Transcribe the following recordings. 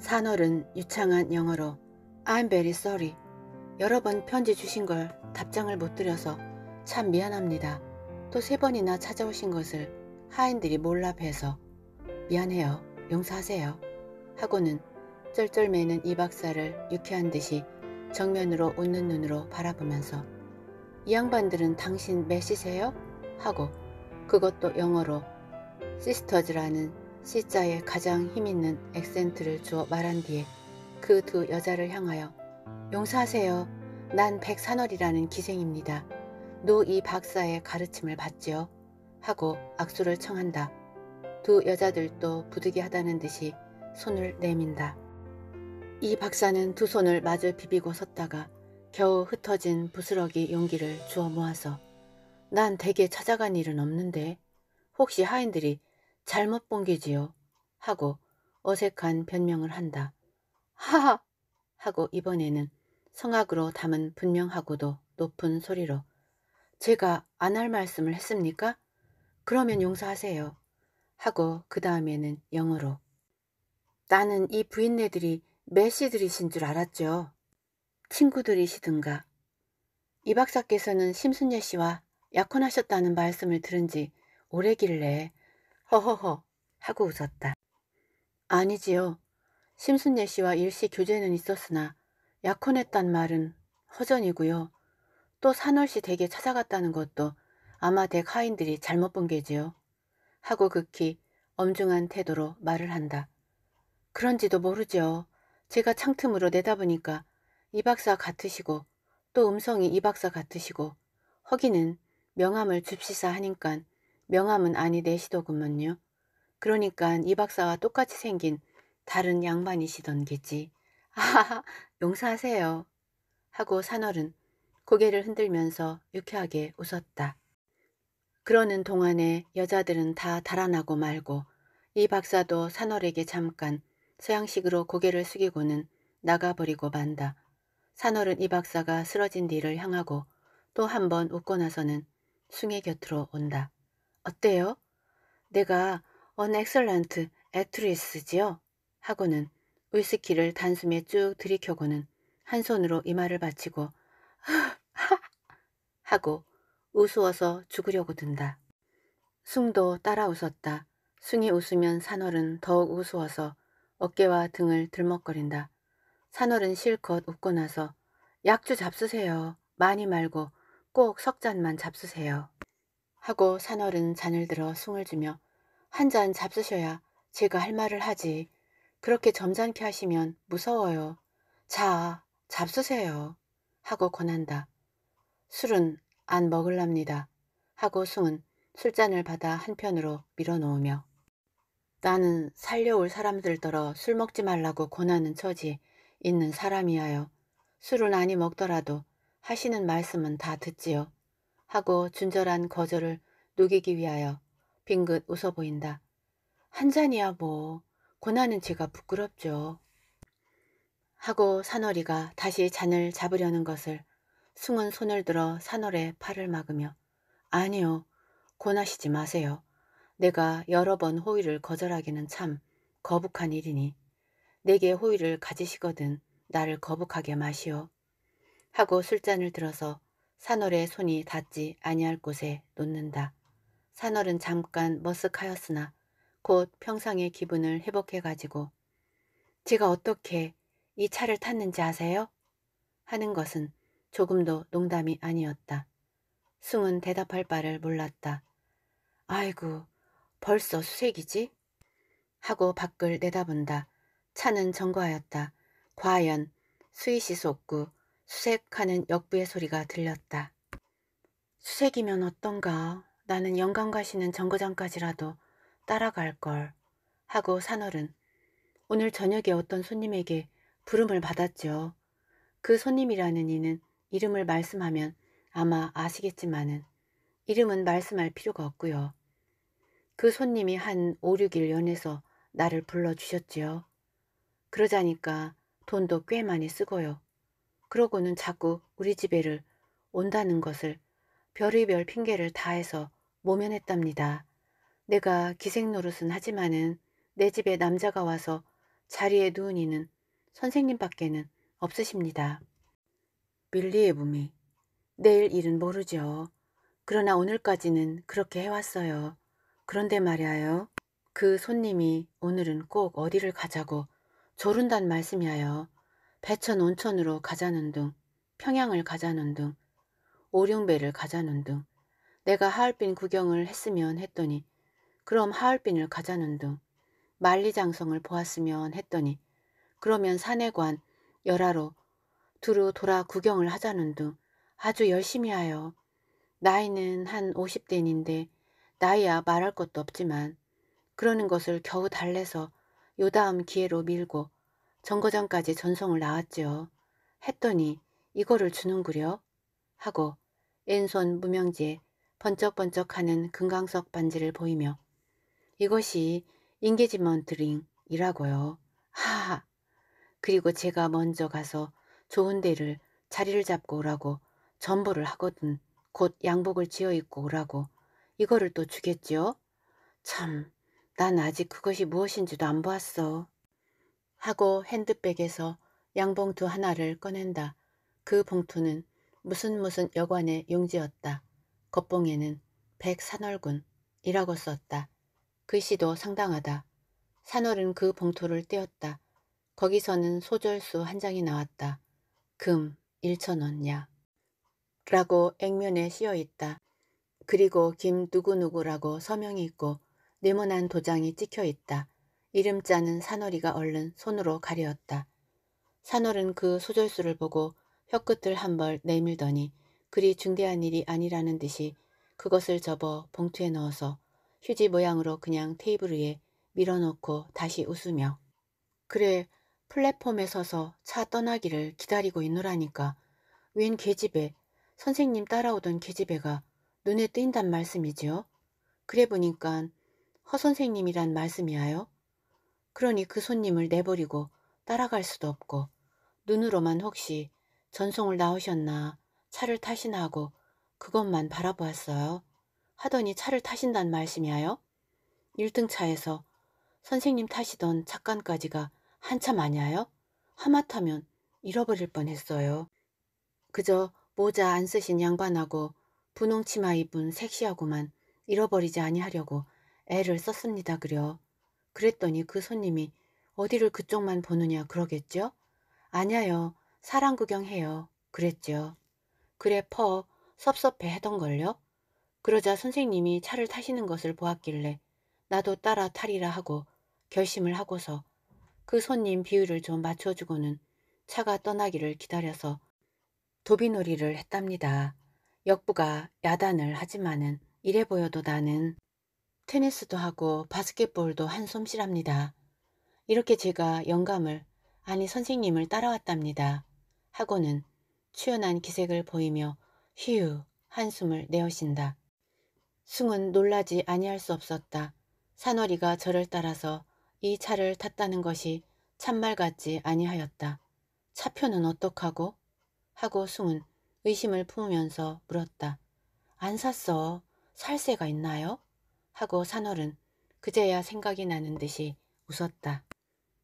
산월은 유창한 영어로 I'm very sorry. 여러 번 편지 주신 걸 답장을 못 드려서 참 미안합니다. 또 세 번이나 찾아오신 것을 하인들이 몰라 뵈서 미안해요. 용서하세요. 하고는 쩔쩔매는 이 박사를 유쾌한 듯이 정면으로 웃는 눈으로 바라보면서 이 양반들은 당신 몇이세요? 하고 그것도 영어로 시스터즈라는 C자에 가장 힘있는 액센트를 주어 말한 뒤에 그 두 여자를 향하여 용서하세요. 난 백산월이라는 기생입니다. 노 이 박사의 가르침을 받지요. 하고 악수를 청한다. 두 여자들도 부득이하다는 듯이 손을 내민다. 이 박사는 두 손을 마주 비비고 섰다가 겨우 흩어진 부스러기 용기를 주어 모아서 난 대개 찾아간 일은 없는데 혹시 하인들이 잘못 본 게지요. 하고 어색한 변명을 한다. 하하! 하고 이번에는 성악으로 담은 분명하고도 높은 소리로 제가 안 할 말씀을 했습니까? 그러면 용서하세요. 하고 그 다음에는 영어로 나는 이 부인네들이 메시들이신 줄 알았죠. 친구들이시든가. 이 박사께서는 심순예 씨와 약혼하셨다는 말씀을 들은 지 오래길래 허허허 하고 웃었다. 아니지요. 심순예 씨와 일시 교제는 있었으나 약혼했단 말은 허전이고요. 또 산월 씨 댁에 찾아갔다는 것도 아마 댁 하인들이 잘못 본 게지요. 하고 극히 엄중한 태도로 말을 한다. 그런지도 모르죠. 제가 창틈으로 내다보니까 이 박사 같으시고 또 음성이 이 박사 같으시고 허기는 명함을 줍시사 하니깐 명함은 아니 되시더구먼요 그러니까 이 박사와 똑같이 생긴 다른 양반이시던겠지. 아하하, 용서하세요. 하고 산월은 고개를 흔들면서 유쾌하게 웃었다. 그러는 동안에 여자들은 다 달아나고 말고 이 박사도 산월에게 잠깐 서양식으로 고개를 숙이고는 나가버리고 만다. 산월은 이 박사가 쓰러진 뒤를 향하고 또 한 번 웃고 나서는 숭의 곁으로 온다. 어때요? 내가 an e x c e l l e n 지요 하고는 위스키를 단숨에 쭉 들이켜고는 한 손으로 이마를 받치고 하고 우스워서 죽으려고 든다. 숭도 따라 웃었다. 숭이 웃으면 산월은 더욱 우스워서 어깨와 등을 들먹거린다. 산월은 실컷 웃고 나서 약주 잡수세요. 많이 말고 꼭석 잔만 잡수세요. 하고 산월은 잔을 들어 숭을 주며 한 잔 잡수셔야 제가 할 말을 하지. 그렇게 점잖게 하시면 무서워요. 자, 잡수세요. 하고 권한다. 술은 안 먹을랍니다. 하고 숭은 술잔을 받아 한편으로 밀어놓으며 나는 살려올 사람들더러 술 먹지 말라고 권하는 처지 있는 사람이하여 술은 아니 먹더라도 하시는 말씀은 다 듣지요. 하고 준절한 거절을 녹이기 위하여 빙긋 웃어 보인다. 한 잔이야 뭐. 고나는 제가 부끄럽죠. 하고 산월이가 다시 잔을 잡으려는 것을 숭은 손을 들어 산월의 팔을 막으며 아니요. 고나시지 마세요. 내가 여러 번 호의를 거절하기는 참 거북한 일이니 내게 호의를 가지시거든 나를 거북하게 마시오. 하고 술잔을 들어서 산월의 손이 닿지 아니할 곳에 놓는다. 산월은 잠깐 머쓱하였으나 곧 평상의 기분을 회복해가지고 제가 어떻게 이 차를 탔는지 아세요? 하는 것은 조금도 농담이 아니었다. 승은 대답할 바를 몰랐다. 아이고 벌써 수색이지? 하고 밖을 내다본다. 차는 정거하였다. 과연 수의시 속구 수색하는 역부의 소리가 들렸다. 수색이면 어떤가 나는 영감 가시는 정거장까지라도 따라갈 걸 하고 산월은 오늘 저녁에 어떤 손님에게 부름을 받았죠. 그 손님이라는 이는 이름을 말씀하면 아마 아시겠지만은 이름은 말씀할 필요가 없고요. 그 손님이 한 5, 6일 연해서 나를 불러주셨지요. 그러자니까 돈도 꽤 많이 쓰고요. 그러고는 자꾸 우리 집에를 온다는 것을 별의별 핑계를 다해서 모면했답니다. 내가 기생 노릇은 하지만은 내 집에 남자가 와서 자리에 누운 이는 선생님밖에는 없으십니다. 밀리의 몸이 내일 일은 모르죠. 그러나 오늘까지는 그렇게 해왔어요. 그런데 말이에요. 그 손님이 오늘은 꼭 어디를 가자고 조른단 말씀이에요. 배천 온천으로 가자는 등 평양을 가자는 등 오룡배를 가자는 등 내가 하얼빈 구경을 했으면 했더니 그럼 하얼빈을 가자는 등 만리장성을 보았으면 했더니 그러면 사내관 열하로 두루 돌아 구경을 하자는 등 아주 열심히 하여 나이는 한 50대인데 나이야 말할 것도 없지만 그러는 것을 겨우 달래서 요 다음 기회로 밀고 정거장까지 전송을 나왔지요. 했더니 이거를 주는구려 하고 왼손 무명지에 번쩍번쩍하는 금강석 반지를 보이며 이것이 인게지먼트 링이라고요. 하하 그리고 제가 먼저 가서 좋은 데를 자리를 잡고 오라고 전보를 하거든 곧 양복을 지어 입고 오라고 이거를 또 주겠지요? 참, 난 아직 그것이 무엇인지도 안 보았어. 하고 핸드백에서 양봉투 하나를 꺼낸다. 그 봉투는 무슨 무슨 여관의 용지였다. 겉봉에는 백산월군이라고 썼다. 글씨도 상당하다. 산월은 그 봉투를 떼었다 거기서는 소절수 한 장이 나왔다. 금1천원야 라고 액면에 씌어있다. 그리고 김 누구누구라고 서명이 있고 네모난 도장이 찍혀있다. 이름자는 산월이가 얼른 손으로 가려었다. 산월은 그 소절수를 보고 혀끝을 한 벌 내밀더니 그리 중대한 일이 아니라는 듯이 그것을 접어 봉투에 넣어서 휴지 모양으로 그냥 테이블 위에 밀어놓고 다시 웃으며 그래 플랫폼에 서서 차 떠나기를 기다리고 있노라니까 웬 계집애 선생님 따라오던 계집애가 눈에 띈단 말씀이지요. 그래 보니깐 허선생님이란 말씀이야요. 그러니 그 손님을 내버리고 따라갈 수도 없고 눈으로만 혹시 전송을 나오셨나 차를 타시나 하고 그것만 바라보았어요. 하더니 차를 타신단 말씀이야요? 1등 차에서 선생님 타시던 착간까지가 한참 아니야요 하마터면 잃어버릴 뻔했어요. 그저 모자 안 쓰신 양반하고 분홍 치마 입은 섹시하고만 잃어버리지 아니하려고 애를 썼습니다 그려. 그랬더니 그 손님이 어디를 그쪽만 보느냐 그러겠죠? 아냐요. 사람 구경해요. 그랬죠. 그래 퍼 섭섭해 하던걸요. 그러자 선생님이 차를 타시는 것을 보았길래 나도 따라 탈이라 하고 결심을 하고서 그 손님 비율을 좀 맞춰주고는 차가 떠나기를 기다려서 도비놀이를 했답니다. 역부가 야단을 하지만은 이래 보여도 나는 테니스도 하고 바스켓볼도 한 솜씨랍니다. 이렇게 제가 영감을 아니 선생님을 따라왔답니다. 하고는 추연한 기색을 보이며 휴 한숨을 내어신다 승은 놀라지 아니할 수 없었다. 산월이가 저를 따라서 이 차를 탔다는 것이 참말 같지 아니하였다. 차표는 어떡하고? 하고 승은 의심을 품으면서 물었다. 안 샀어. 살새가 있나요? 하고 산월은 그제야 생각이 나는 듯이 웃었다.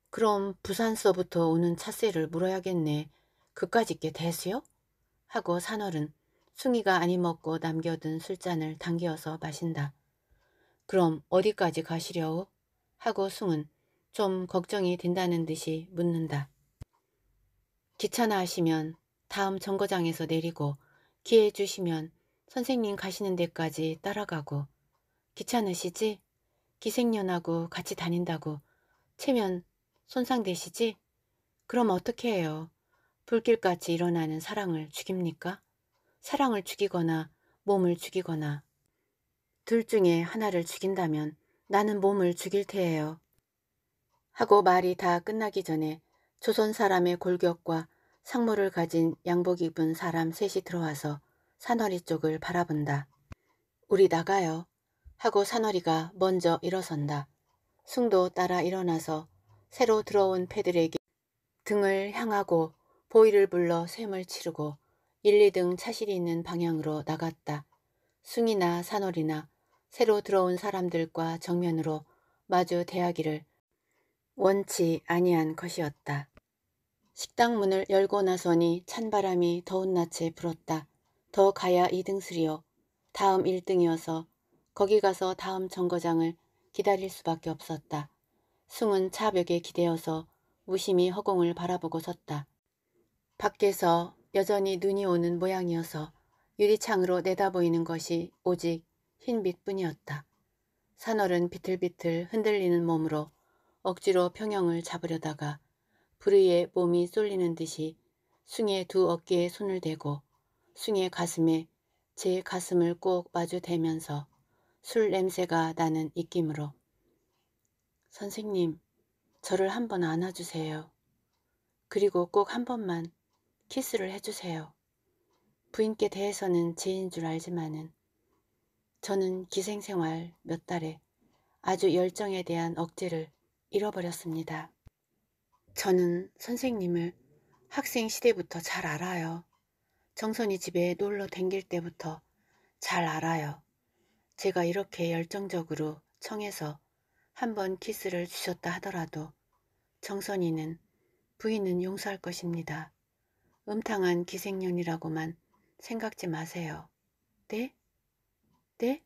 그럼 부산서부터 오는 차세를 물어야겠네. 그까짓게 대수요? 하고 산월은 숭이가 아니 먹고 남겨둔 술잔을 당겨서 마신다. 그럼 어디까지 가시려우? 하고 숭은 좀 걱정이 된다는 듯이 묻는다. 귀찮아 하시면 다음 정거장에서 내리고 기회 주시면 선생님 가시는 데까지 따라가고 귀찮으시지? 기생년하고 같이 다닌다고 체면 손상되시지? 그럼 어떻게 해요? 불길같이 일어나는 사랑을 죽입니까? 사랑을 죽이거나 몸을 죽이거나 둘 중에 하나를 죽인다면 나는 몸을 죽일 테예요. 하고 말이 다 끝나기 전에 조선 사람의 골격과 상모를 가진 양복 입은 사람 셋이 들어와서 산허리 쪽을 바라본다. 우리 나가요. 하고 사월리가 먼저 일어선다. 숭도 따라 일어나서 새로 들어온 패들에게 등을 향하고 보이를 불러 샘을 치르고 일리등 차실이 있는 방향으로 나갔다. 숭이나 사노리나 새로 들어온 사람들과 정면으로 마주 대하기를 원치 아니한 것이었다. 식당 문을 열고 나서니 찬바람이 더운 낯에 불었다. 더 가야 2등스리요. 다음 1등이어서 거기 가서 다음 정거장을 기다릴 수밖에 없었다. 숭은 차벽에 기대어서 무심히 허공을 바라보고 섰다. 밖에서 여전히 눈이 오는 모양이어서 유리창으로 내다보이는 것이 오직 흰빛뿐이었다. 산월은 비틀비틀 흔들리는 몸으로 억지로 평형을 잡으려다가 불의의 몸이 쏠리는 듯이 숭의 두 어깨에 손을 대고 숭의 가슴에 제 가슴을 꼭 마주대면서 술 냄새가 나는 입김으로 선생님 저를 한번 안아주세요. 그리고 꼭 한 번만 키스를 해주세요. 부인께 대해서는 제인 줄 알지만은 저는 기생생활 몇 달에 아주 열정에 대한 억제를 잃어버렸습니다. 저는 선생님을 학생 시대부터 잘 알아요. 정선이 집에 놀러 댕길 때부터 잘 알아요. 제가 이렇게 열정적으로 청해서 한번 키스를 주셨다 하더라도 정선이는 부인은 용서할 것입니다. 음탕한 기생년이라고만 생각지 마세요. 네? 네?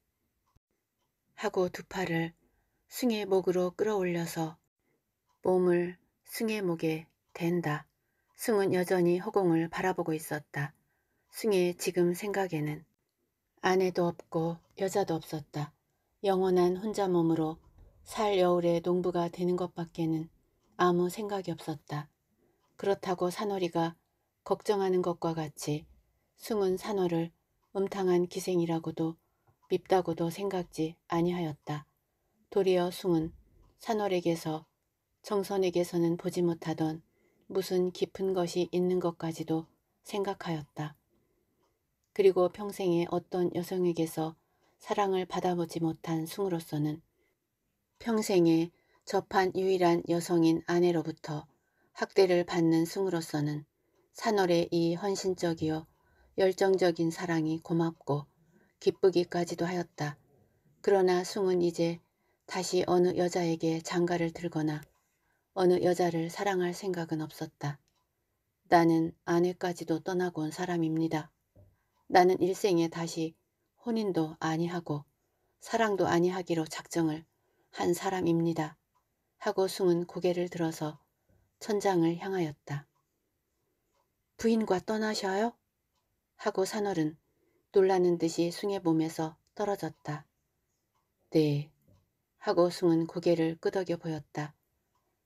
하고 두 팔을 승의 목으로 끌어올려서 몸을 승의 목에 댄다. 승은 여전히 허공을 바라보고 있었다. 승의 지금 생각에는 아내도 없고 여자도 없었다. 영원한 혼자 몸으로 살 여울의 농부가 되는 것밖에는 아무 생각이 없었다. 그렇다고 산월이가 걱정하는 것과 같이 숭은 산월을 음탕한 기생이라고도 밉다고도 생각지 아니하였다. 도리어 숭은 산월에게서 정선에게서는 보지 못하던 무슨 깊은 것이 있는 것까지도 생각하였다. 그리고 평생에 어떤 여성에게서 사랑을 받아보지 못한 숭으로서는 평생에 접한 유일한 여성인 아내로부터 학대를 받는 숭으로서는 산월의 이 헌신적이요 열정적인 사랑이 고맙고 기쁘기까지도 하였다. 그러나 숭은 이제 다시 어느 여자에게 장가를 들거나 어느 여자를 사랑할 생각은 없었다. 나는 아내까지도 떠나고 온 사람입니다. 나는 일생에 다시 혼인도 아니하고 사랑도 아니하기로 작정을 한 사람입니다. 하고 숭은 고개를 들어서 천장을 향하였다. 부인과 떠나셔요? 하고 산월은 놀라는 듯이 숭의 몸에서 떨어졌다. 네. 하고 숭은 고개를 끄덕여 보였다.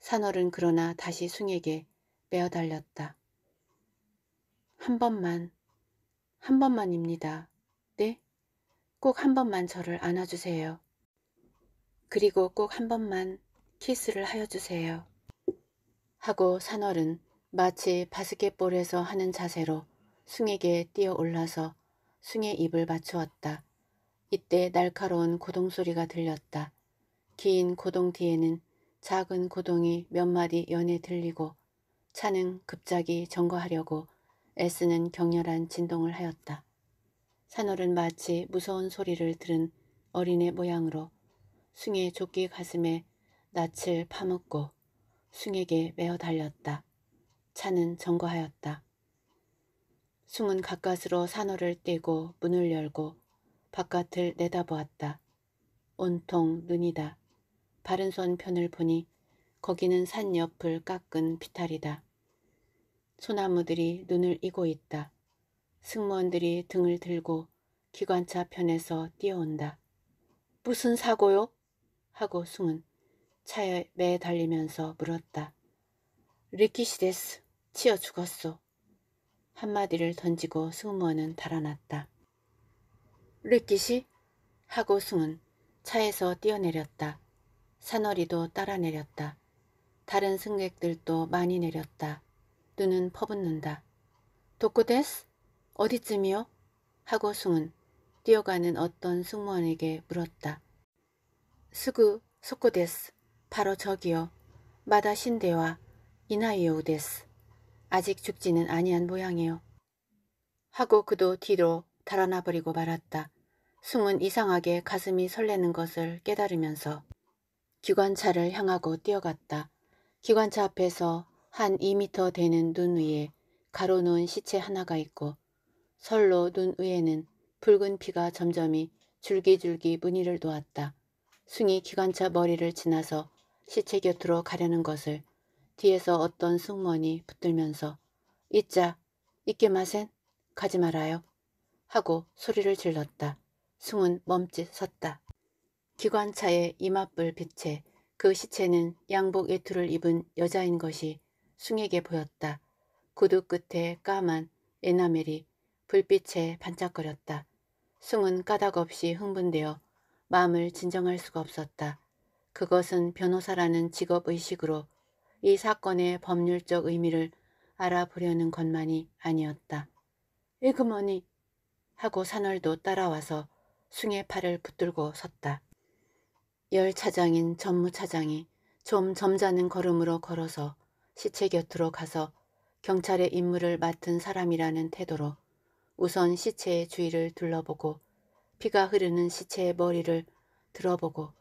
산월은 그러나 다시 숭에게 빼어달렸다한 번만, 한 번만입니다. 네? 꼭한 번만 저를 안아주세요. 그리고 꼭 한 번만 키스를 하여 주세요. 하고 산월은 마치 바스켓볼에서 하는 자세로 숭에게 뛰어올라서 숭의 입을 맞추었다. 이때 날카로운 고동 소리가 들렸다. 긴 고동 뒤에는 작은 고동이 몇 마디 연에 들리고 차는 급작이 정거하려고 애쓰는 격렬한 진동을 하였다. 산호는 마치 무서운 소리를 들은 어린애 모양으로 숭의 조끼 가슴에 낯을 파묻고 숭에게 매어 달렸다. 차는 정거하였다. 숭은 가까스로 산호를 떼고 문을 열고 바깥을 내다보았다. 온통 눈이다. 바른손 편을 보니 거기는 산 옆을 깎은 비탈이다. 소나무들이 눈을 이고 있다. 승무원들이 등을 들고 기관차 편에서 뛰어온다. 무슨 사고요? 하고 숭은 차에 매달리면서 물었다. 리키시데스, 치어 죽었소. 한마디를 던지고 승무원은 달아났다. 리키시? 하고 숭은 차에서 뛰어내렸다. 사어리도 따라 내렸다. 다른 승객들도 많이 내렸다. 눈은 퍼붓는다. 도쿠데스? 어디쯤이요? 하고 숭은 뛰어가는 어떤 승무원에게 물었다. 스구 속고데스 바로 저기요. 마다 신대와 이나이오 데스. 아직 죽지는 아니한 모양이요. 하고 그도 뒤로 달아나버리고 말았다. 숭은 이상하게 가슴이 설레는 것을 깨달으면서 기관차를 향하고 뛰어갔다. 기관차 앞에서 한 2미터 되는 눈 위에 가로놓은 시체 하나가 있고 설로 눈 위에는 붉은 피가 점점이 줄기줄기 무늬를 놓았다. 숭이 기관차 머리를 지나서 시체 곁으로 가려는 것을 뒤에서 어떤 승무원이 붙들면서 있자 있게 마센 가지 말아요 하고 소리를 질렀다. 숭은 멈칫 섰다. 기관차의 이마불 빛에 그 시체는 양복 외투를 입은 여자인 것이 숭에게 보였다. 구두 끝에 까만 에나멜이 불빛에 반짝거렸다. 숭은 까닭 없이 흥분되어 마음을 진정할 수가 없었다. 그것은 변호사라는 직업의식으로 이 사건의 법률적 의미를 알아보려는 것만이 아니었다. 에그머니 하고 산월도 따라와서 숭의 팔을 붙들고 섰다. 열 차장인 전무 차장이 좀 점잖은 걸음으로 걸어서 시체 곁으로 가서 경찰의 임무를 맡은 사람이라는 태도로 우선 시체의 주위를 둘러보고 피가 흐르는 시체의 머리를 들어보고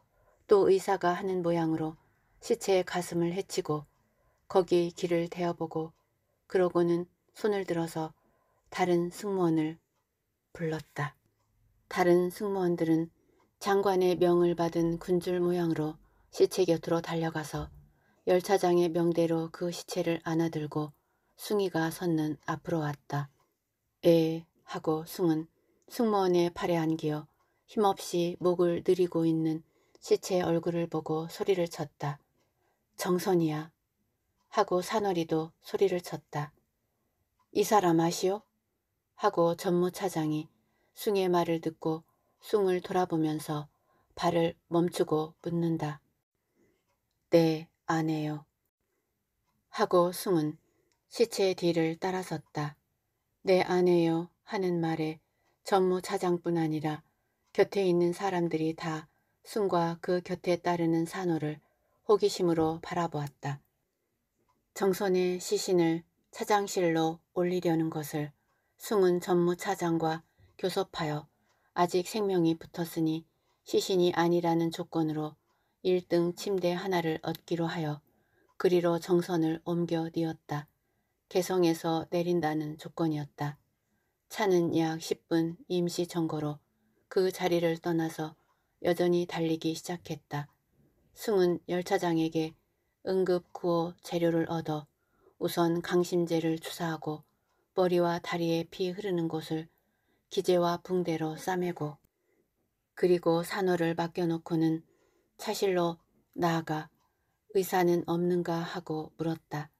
또 의사가 하는 모양으로 시체의 가슴을 헤치고 거기 길을 대어보고 그러고는 손을 들어서 다른 승무원을 불렀다. 다른 승무원들은 장관의 명을 받은 군줄 모양으로 시체 곁으로 달려가서 열차장의 명대로 그 시체를 안아들고 숭이가 섰는 앞으로 왔다. 에 예, 하고 숭은 승무원의 팔에 안기어 힘없이 목을 늘이고 있는 시체의 얼굴을 보고 소리를 쳤다. 정선이야. 하고 사월이도 소리를 쳤다. 이 사람 아시오? 하고 전무차장이 숭의 말을 듣고 숭을 돌아보면서 발을 멈추고 묻는다. 네, 아내요. 하고 숭은 시체의 뒤를 따라섰다. 내 네, 아내여 하는 말에 전무차장뿐 아니라 곁에 있는 사람들이 다 순과 그 곁에 따르는 산호를 호기심으로 바라보았다. 정선의 시신을 차장실로 올리려는 것을 숭은 전무차장과 교섭하여 아직 생명이 붙었으니 시신이 아니라는 조건으로 1등 침대 하나를 얻기로 하여 그리로 정선을 옮겨 뉘었다. 개성에서 내린다는 조건이었다. 차는 약 10분 임시 정거로 그 자리를 떠나서 여전히 달리기 시작했다. 승은 열차장에게 응급 구호 재료를 얻어 우선 강심제를 주사하고 머리와 다리에 피 흐르는 곳을 기재와 붕대로 싸매고 그리고 산호를 맡겨놓고는 차실로 나아가 의사는 없는가 하고 물었다.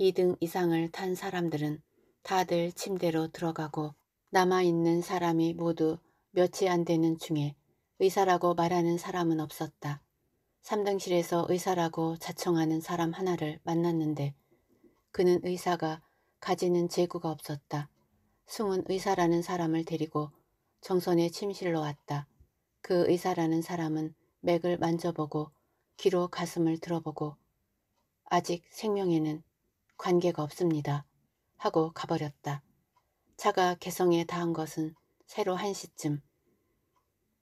2등 이상을 탄 사람들은 다들 침대로 들어가고 남아있는 사람이 모두 며칠 안 되는 중에 의사라고 말하는 사람은 없었다. 3등실에서 의사라고 자청하는 사람 하나를 만났는데 그는 의사가 가지는 재구가 없었다. 승은 의사라는 사람을 데리고 정선의 침실로 왔다. 그 의사라는 사람은 맥을 만져보고 귀로 가슴을 들어보고 아직 생명에는 관계가 없습니다. 하고 가버렸다. 차가 개성에 닿은 것은 새로 한시쯤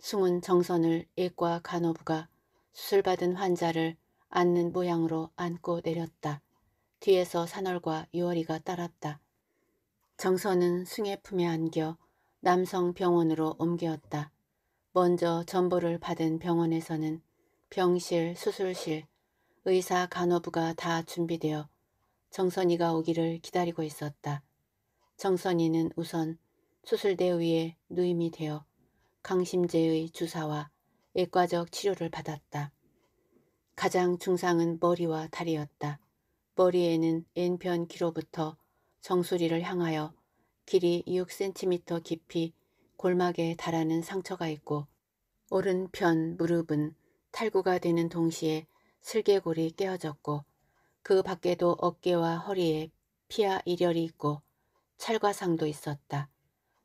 숨은 정선을 일과 간호부가 수술받은 환자를 앉는 모양으로 안고 내렸다. 뒤에서 산월과 유월이가 따랐다. 정선은 숭의 품에 안겨 남성 병원으로 옮겼다 먼저 전보를 받은 병원에서는 병실, 수술실, 의사, 간호부가 다 준비되어 정선이가 오기를 기다리고 있었다. 정선이는 우선 수술대 위에 누임이 되어 강심제의 주사와 외과적 치료를 받았다. 가장 중상은 머리와 다리였다. 머리에는 왼편 귀로부터 정수리를 향하여 길이 6cm 깊이 골막에 달하는 상처가 있고 오른편 무릎은 탈구가 되는 동시에 슬개골이 깨어졌고 그 밖에도 어깨와 허리에 피하 일혈이 있고 찰과상도 있었다.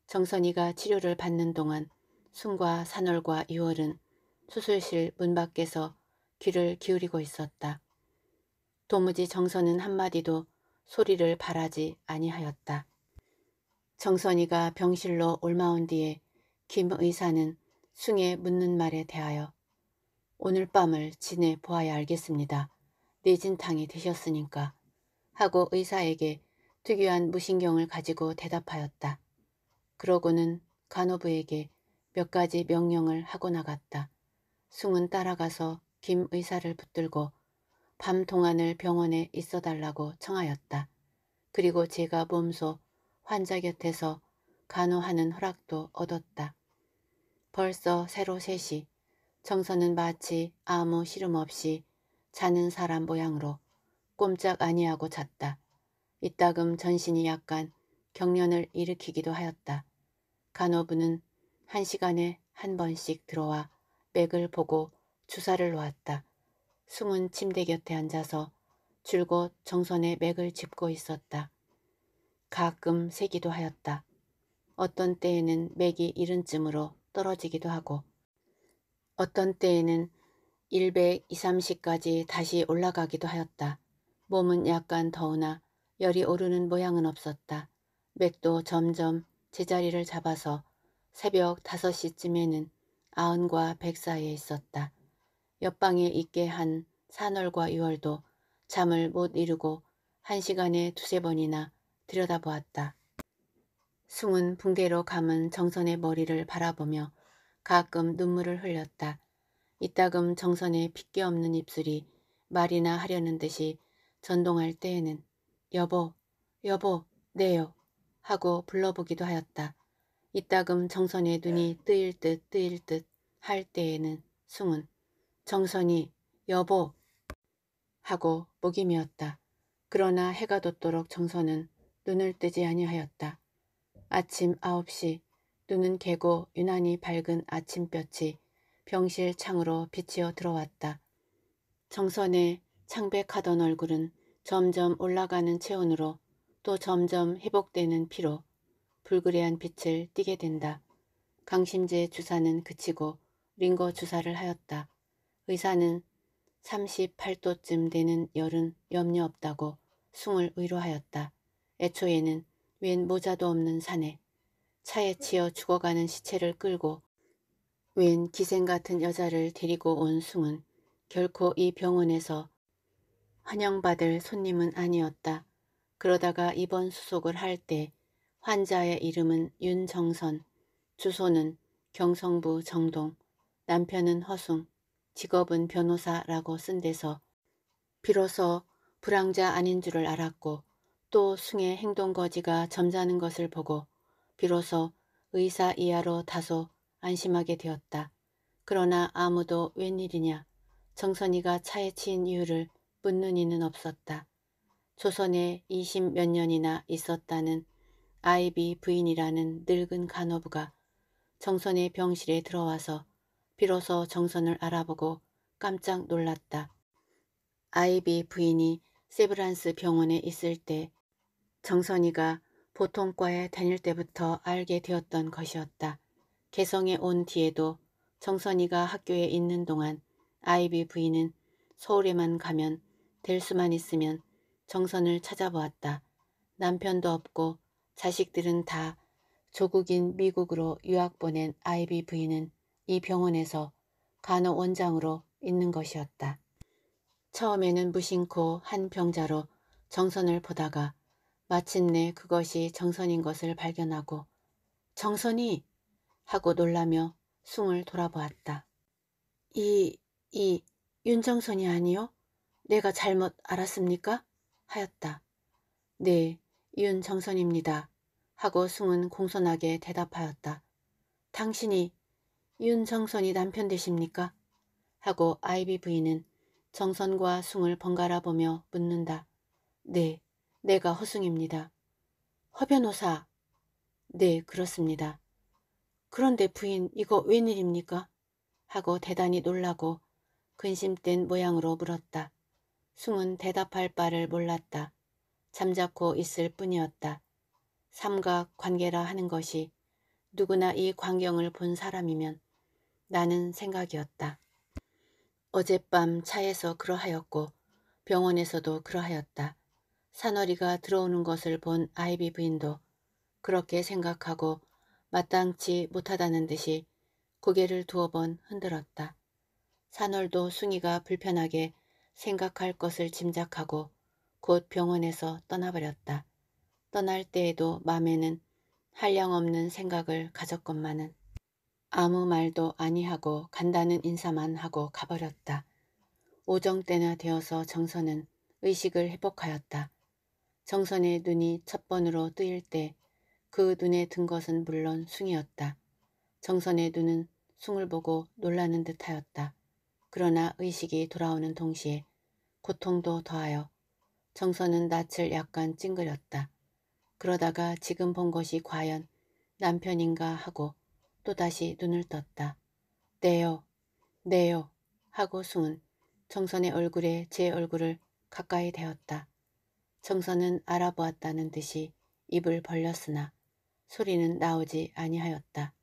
정선이가 치료를 받는 동안 순과 산월과 유월은 수술실 문 밖에서 귀를 기울이고 있었다. 도무지 정선은 한마디도 소리를 바라지 아니하였다. 정선이가 병실로 올마온 뒤에 김 의사는 숭에 묻는 말에 대하여 오늘 밤을 지내 보아야 알겠습니다. 뇌진탕이 드셨으니까 하고 의사에게 특유한 무신경을 가지고 대답하였다. 그러고는 간호부에게 몇 가지 명령을 하고 나갔다. 숭은 따라가서 김 의사를 붙들고 밤 동안을 병원에 있어달라고 청하였다. 그리고 제가 몸소 환자 곁에서 간호하는 허락도 얻었다. 벌써 새로 셋이 정선는 마치 아무 시름 없이 자는 사람 모양으로 꼼짝 아니하고 잤다. 이따금 전신이 약간 경련을 일으키기도 하였다. 간호부는 한 시간에 한 번씩 들어와 맥을 보고 주사를 놓았다. 숨은 침대 곁에 앉아서 줄곧 정선의 맥을 짚고 있었다. 가끔 새기도 하였다. 어떤 때에는 맥이 이른쯤으로 떨어지기도 하고 어떤 때에는 100, 2, 30까지 다시 올라가기도 하였다. 몸은 약간 더우나 열이 오르는 모양은 없었다. 맥도 점점 제자리를 잡아서 새벽 5시쯤에는 아흔과 백 사이에 있었다. 옆방에 있게 한 산월과 유월도 잠을 못 이루고 한 시간에 두세 번이나 들여다보았다. 숭은 붕대로 감은 정선의 머리를 바라보며 가끔 눈물을 흘렸다. 이따금 정선의 핏기 없는 입술이 말이나 하려는 듯이 전동할 때에는 여보, 여보, 내요 하고 불러보기도 하였다. 이따금 정선의 눈이 뜨일 듯 뜨일 듯 할 때에는 숭은 정선이 여보 하고 목이미었다. 그러나 해가 돋도록 정선은 눈을 뜨지 아니하였다. 아침 9시 눈은 개고 유난히 밝은 아침볕이 병실 창으로 비치어 들어왔다. 정선의 창백하던 얼굴은 점점 올라가는 체온으로 또 점점 회복되는 피로 불그레한 빛을 띠게 된다. 강심제 주사는 그치고 링거 주사를 하였다. 의사는 38도쯤 되는 열은 염려 없다고 숭을 위로하였다 애초에는 웬 모자도 없는 산에 차에 치여 죽어가는 시체를 끌고 웬 기생 같은 여자를 데리고 온 숭은 결코 이 병원에서 환영받을 손님은 아니었다. 그러다가 입원 수속을 할 때 환자의 이름은 윤정선, 주소는 경성부 정동, 남편은 허숭, 직업은 변호사라고 쓴 데서 비로소 불황자 아닌 줄을 알았고 또 숭의 행동거지가 점잖은 것을 보고 비로소 의사 이하로 다소 안심하게 되었다. 그러나 아무도 웬일이냐 정선이가 차에 치인 이유를 묻는 이는 없었다. 조선에 20 몇 년이나 있었다는 아이비 부인이라는 늙은 간호부가 정선의 병실에 들어와서 비로소 정선을 알아보고 깜짝 놀랐다. 아이비 부인이 세브란스 병원에 있을 때 정선이가 보통과에 다닐 때부터 알게 되었던 것이었다. 개성에 온 뒤에도 정선이가 학교에 있는 동안 아이비 부인은 서울에만 가면 될 수만 있으면 정선을 찾아보았다. 남편도 없고 자식들은 다 조국인 미국으로 유학 보낸 아이비 부인은 이 병원에서 간호 원장으로 있는 것이었다. 처음에는 무심코 한 병자로 정선을 보다가 마침내 그것이 정선인 것을 발견하고 정선이 하고 놀라며 숭을 돌아보았다. 이, 이, 윤정선이 아니요? 내가 잘못 알았습니까? 하였다. 네, 윤정선입니다. 하고 숭은 공손하게 대답하였다. 당신이 윤정선이 남편 되십니까? 하고 아이비 부인은 정선과 숭을 번갈아 보며 묻는다. 네, 내가 허숭입니다 허변호사. 네, 그렇습니다. 그런데 부인 이거 웬일입니까? 하고 대단히 놀라고 근심된 모양으로 물었다. 숨은 대답할 바를 몰랐다. 잠자코 있을 뿐이었다. 삼각 관계라 하는 것이 누구나 이 광경을 본 사람이면 나는 생각이었다. 어젯밤 차에서 그러하였고 병원에서도 그러하였다. 산월이가 들어오는 것을 본 아이비 부인도 그렇게 생각하고 마땅치 못하다는 듯이 고개를 두어 번 흔들었다. 산월도 숭이가 불편하게 생각할 것을 짐작하고 곧 병원에서 떠나버렸다. 떠날 때에도 맘에는 한량없는 생각을 가졌건만은 아무 말도 아니하고 간다는 인사만 하고 가버렸다. 오정 때나 되어서 정선은 의식을 회복하였다. 정선의 눈이 첫 번으로 뜨일 때그 눈에 든 것은 물론 숭이었다. 정선의 눈은 숭을 보고 놀라는 듯하였다. 그러나 의식이 돌아오는 동시에 고통도 더하여 정선은 낯을 약간 찡그렸다. 그러다가 지금 본 것이 과연 남편인가 하고 또다시 눈을 떴다. 네요, 네요 하고 숭은 정선의 얼굴에 제 얼굴을 가까이 대었다. 정선은 알아보았다는 듯이 입을 벌렸으나 소리는 나오지 아니하였다.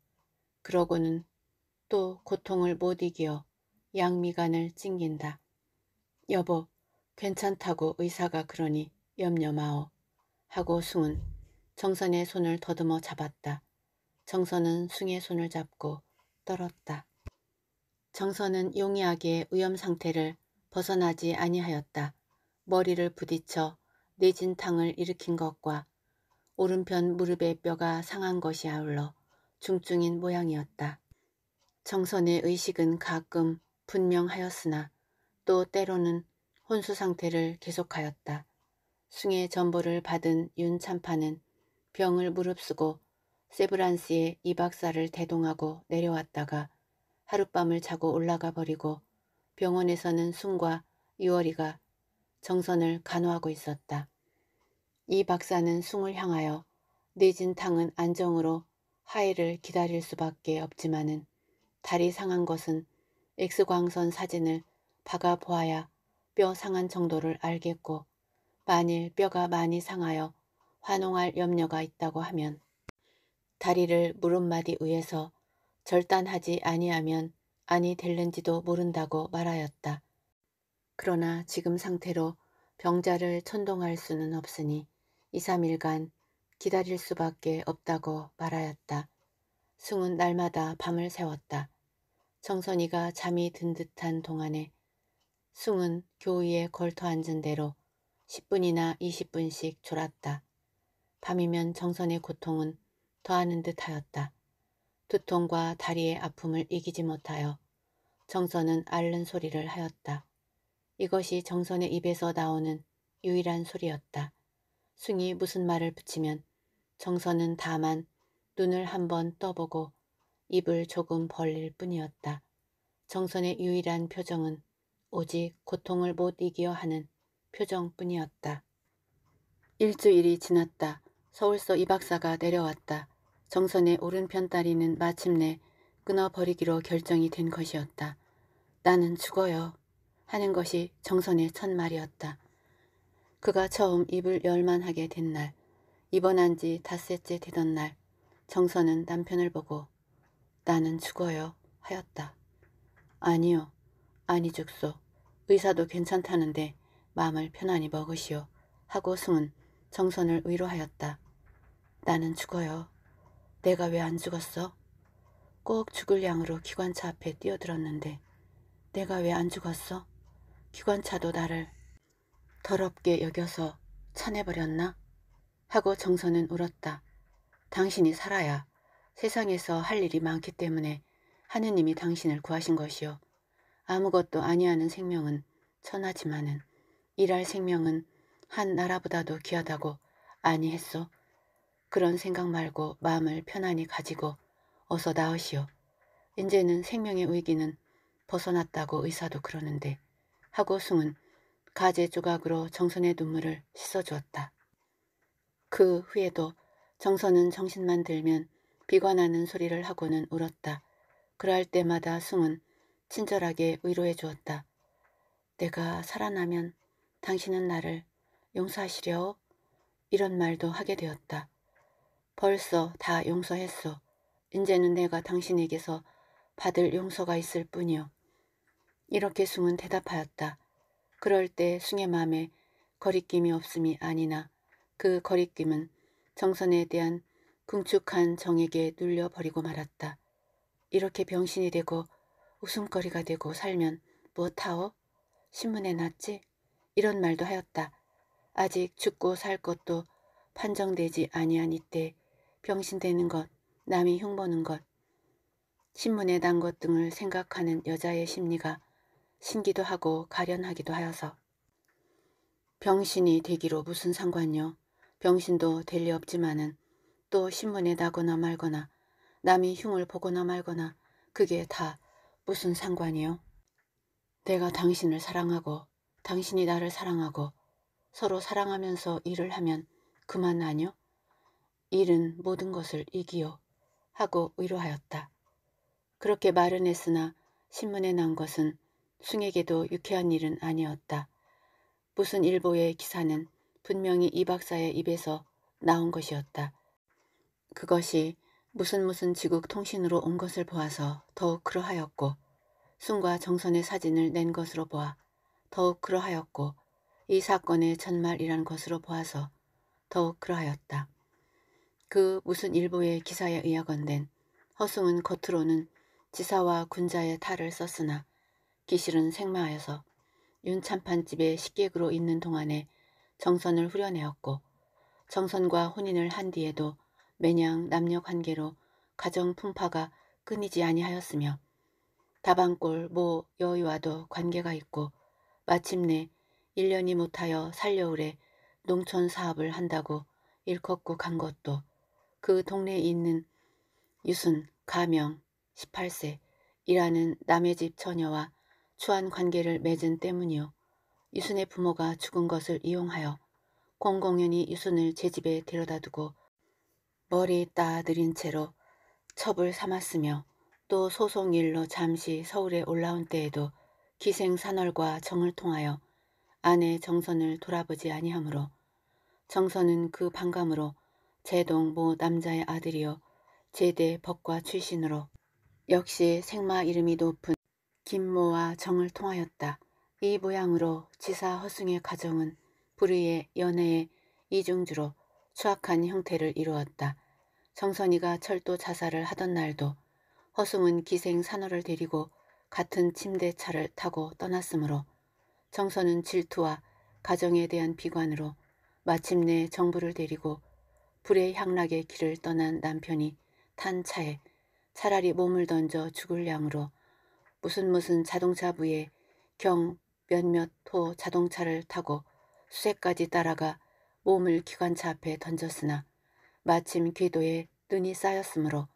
그러고는 또 고통을 못 이기어 양미간을 찡긴다. 여보, 괜찮다고 의사가 그러니 염려 마오. 하고 숭은 정선의 손을 더듬어 잡았다. 정선은 숭의 손을 잡고 떨었다. 정선은 용이하게 위험 상태를 벗어나지 아니하였다. 머리를 부딪혀 내진탕을 일으킨 것과 오른편 무릎의 뼈가 상한 것이 아울러 중증인 모양이었다. 정선의 의식은 가끔 분명하였으나 또 때로는 혼수 상태를 계속하였다. 숭의 전보를 받은 윤참파는 병을 무릅쓰고 세브란스의 이박사를 대동하고 내려왔다가 하룻밤을 자고 올라가 버리고 병원에서는 숭과 유월이가 정선을 간호하고 있었다. 이 박사는 숭을 향하여 내진탕은 안정으로 하이를 기다릴 수밖에 없지만은 다리 상한 것은 엑스광선 사진을 박아 보아야 뼈 상한 정도를 알겠고 만일 뼈가 많이 상하여 환홍할 염려가 있다고 하면 다리를 무릎마디 위해서 절단하지 아니하면 아니 될는지도 모른다고 말하였다. 그러나 지금 상태로 병자를 천동할 수는 없으니 2, 3일간 기다릴 수밖에 없다고 말하였다. 승은 날마다 밤을 새웠다. 정선이가 잠이 든 듯한 동안에 승은 교의에 걸터 앉은 대로 10분이나 20분씩 졸았다. 밤이면 정선의 고통은 더하는 듯하였다. 두통과 다리의 아픔을 이기지 못하여 정선은 앓는 소리를 하였다. 이것이 정선의 입에서 나오는 유일한 소리였다. 숭이 무슨 말을 붙이면 정선은 다만 눈을 한번 떠보고 입을 조금 벌릴 뿐이었다. 정선의 유일한 표정은 오직 고통을 못 이겨 하는 표정뿐이었다. 일주일이 지났다. 서울서 이박사가 내려왔다. 정선의 오른편 다리는 마침내 끊어버리기로 결정이 된 것이었다. 나는 죽어요. 하는 것이 정선의 첫 말이었다. 그가 처음 입을 열만하게 된 날, 입원한 지 닷새째 되던 날, 정선은 남편을 보고 나는 죽어요 하였다. 아니요. 아니 죽소. 의사도 괜찮다는데 마음을 편안히 먹으시오. 하고 숨은 정선을 위로하였다. 나는 죽어요. 내가 왜 안 죽었어? 꼭 죽을 양으로 기관차 앞에 뛰어들었는데 내가 왜 안 죽었어? 기관차도 나를 더럽게 여겨서 쳐내버렸나? 하고 정선은 울었다. 당신이 살아야 세상에서 할 일이 많기 때문에 하느님이 당신을 구하신 것이요. 아무것도 아니하는 생명은 천하지만은 일할 생명은 한 나라보다도 귀하다고 아니했소. 그런 생각 말고 마음을 편안히 가지고 어서 나으시오. 이제는 생명의 위기는 벗어났다고 의사도 그러는데 하고 숭은 가재 조각으로 정선의 눈물을 씻어주었다. 그 후에도 정선은 정신만 들면 비관하는 소리를 하고는 울었다. 그럴 때마다 숭은 친절하게 위로해 주었다. 내가 살아나면 당신은 나를 용서하시려 이런 말도 하게 되었다. 벌써 다 용서했어. 이제는 내가 당신에게서 받을 용서가 있을 뿐이요. 이렇게 숭은 대답하였다. 그럴 때 숭의 마음에 거리낌이 없음이 아니나 그 거리낌은 정선에 대한 궁축한 정에게 눌려버리고 말았다. 이렇게 병신이 되고 웃음거리가 되고 살면 무엇하오? 뭐 신문에 났지? 이런 말도 하였다. 아직 죽고 살 것도 판정되지 아니한 이때 병신되는 것, 남이 흉보는 것, 신문에 난 것 등을 생각하는 여자의 심리가 신기도 하고 가련하기도 하여서. 병신이 되기로 무슨 상관요. 병신도 될 리 없지만은 또 신문에 나거나 말거나 남이 흉을 보거나 말거나 그게 다 무슨 상관이요. 내가 당신을 사랑하고 당신이 나를 사랑하고 서로 사랑하면서 일을 하면 그만 아니요? 일은 모든 것을 이기요. 하고 위로하였다 그렇게 말은 했으나 신문에 난 것은 숭에게도 유쾌한 일은 아니었다. 무슨 일보의 기사는 분명히 이 박사의 입에서 나온 것이었다. 그것이 무슨 무슨 지국 통신으로 온 것을 보아서 더욱 그러하였고 순과 정선의 사진을 낸 것으로 보아 더욱 그러하였고 이 사건의 전말이란 것으로 보아서 더욱 그러하였다. 그 무슨 일보의 기사에 의하건댄 허송은 겉으로는 지사와 군자의 탈을 썼으나 기실은 생마하여서 윤참판집에 식객으로 있는 동안에 정선을 후려내었고 정선과 혼인을 한 뒤에도 매냥 남녀 관계로 가정 풍파가 끊이지 아니하였으며 다방골 모 여의와도 관계가 있고 마침내 1년이 못하여 살려울에 농촌 사업을 한다고 일컫고 간 것도 그 동네에 있는 유순, 가명, 18세 이라는 남의 집 처녀와 추한 관계를 맺은 때문이요. 유순의 부모가 죽은 것을 이용하여 공공연히 유순을 제 집에 데려다 두고 머리 따들인 채로 첩을 삼았으며 또 소송일로 잠시 서울에 올라온 때에도 기생산월과 정을 통하여 아내 정선을 돌아보지 아니하므로 정선은 그 반감으로 제동 모 남자의 아들이요 제대 법과 출신으로 역시 생마 이름이 높은 김모와 정을 통하였다. 이 모양으로 지사 허승의 가정은 불의의 연애의 이중주로 추악한 형태를 이루었다. 정선이가 철도 자살을 하던 날도 허승은 기생 산호를 데리고 같은 침대차를 타고 떠났으므로 정선은 질투와 가정에 대한 비관으로 마침내 정부를 데리고 불의 향락의 길을 떠난 남편이 탄 차에 차라리 몸을 던져 죽을 양으로 무슨 무슨 자동차 부에 경 몇몇 호 자동차를 타고 수색까지 따라가 몸을 기관차 앞에 던졌으나 마침 궤도에 눈이 쌓였으므로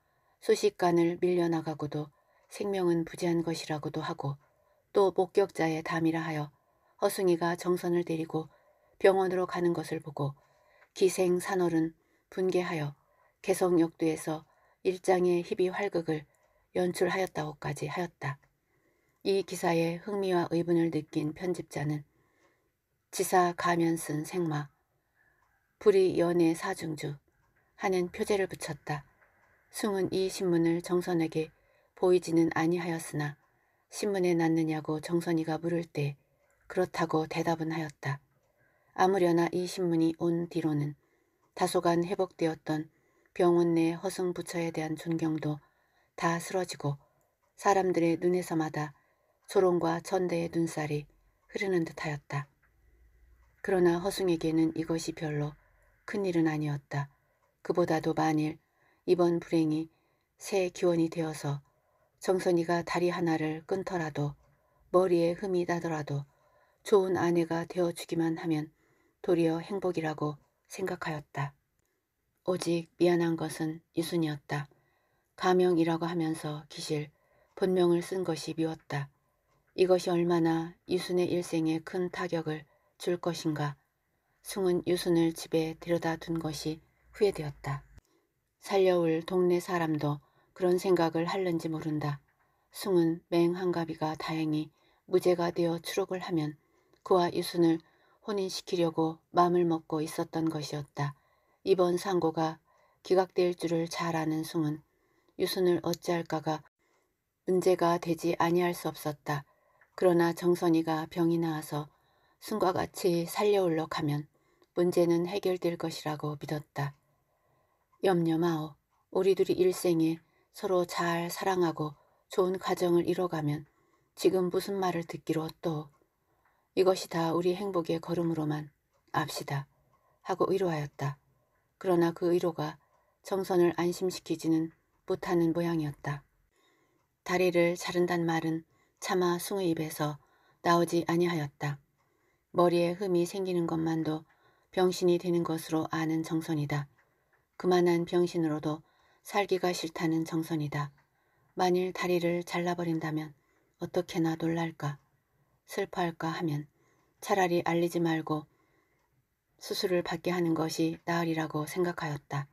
수식간을 밀려나가고도 생명은 부재한 것이라고도 하고 또 목격자의 담이라 하여 허승이가 정선을 데리고 병원으로 가는 것을 보고 기생 산월은 분개하여 개성역도에서 일장의 희비 활극을 연출하였다고까지 하였다. 이 기사에 흥미와 의분을 느낀 편집자는 지사 가면 쓴 생마, 불이 연애 사중주 하는 표제를 붙였다. 숭은 이 신문을 정선에게 보이지는 아니하였으나 신문에 났느냐고 정선이가 물을 때 그렇다고 대답은 하였다. 아무려나 이 신문이 온 뒤로는 다소간 회복되었던 병원 내 허승부처에 대한 존경도 다 쓰러지고 사람들의 눈에서마다 소론과 전대의 눈살이 흐르는 듯하였다. 그러나 허숭에게는 이것이 별로 큰일은 아니었다. 그보다도 만일 이번 불행이 새 기원이 되어서 정선이가 다리 하나를 끊더라도 머리에 흠이 나더라도 좋은 아내가 되어주기만 하면 도리어 행복이라고 생각하였다. 오직 미안한 것은 이순이었다. 가명이라고 하면서 기실 본명을 쓴 것이 미웠다. 이것이 얼마나 유순의 일생에 큰 타격을 줄 것인가. 승은 유순을 집에 데려다 둔 것이 후회되었다. 살려올 동네 사람도 그런 생각을 할는지 모른다. 승은 맹한가비가 다행히 무죄가 되어 추록을 하면 그와 유순을 혼인시키려고 마음을 먹고 있었던 것이었다. 이번 상고가 기각될 줄을 잘 아는 승은 유순을 어찌할까가 문제가 되지 아니할 수 없었다. 그러나 정선이가 병이 나아서 순과 같이 살려올러 가면 문제는 해결될 것이라고 믿었다. 염려 마오. 우리 둘이 일생에 서로 잘 사랑하고 좋은 가정을 이뤄가면 지금 무슨 말을 듣기로 또 이것이 다 우리 행복의 걸음으로만 압시다 하고 위로하였다 그러나 그위로가 정선을 안심시키지는 못하는 모양이었다. 다리를 자른단 말은 차마 숭의 입에서 나오지 아니하였다. 머리에 흠이 생기는 것만도 병신이 되는 것으로 아는 정선이다. 그만한 병신으로도 살기가 싫다는 정선이다. 만일 다리를 잘라버린다면 어떻게나 놀랄까 슬퍼할까 하면 차라리 알리지 말고 수술을 받게 하는 것이 나으리라고 생각하였다.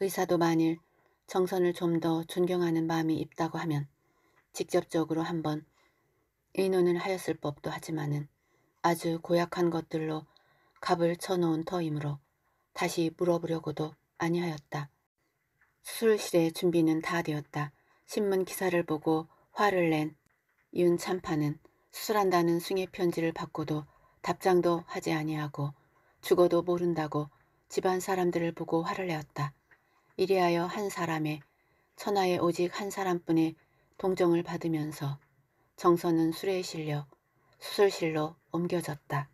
의사도 만일 정선을 좀 더 존경하는 마음이 있다고 하면 직접적으로 한번 의논을 하였을 법도 하지만은 아주 고약한 것들로 갑을 쳐놓은 터이므로 다시 물어보려고도 아니하였다. 수술실의 준비는 다 되었다. 신문 기사를 보고 화를 낸윤 참파는 수술한다는 숭의 편지를 받고도 답장도 하지 아니하고 죽어도 모른다고 집안 사람들을 보고 화를 내었다. 이리하여 한 사람의 천하에 오직 한사람뿐의 동정을 받으면서 정선은 술에 실려 수술실로 옮겨졌다.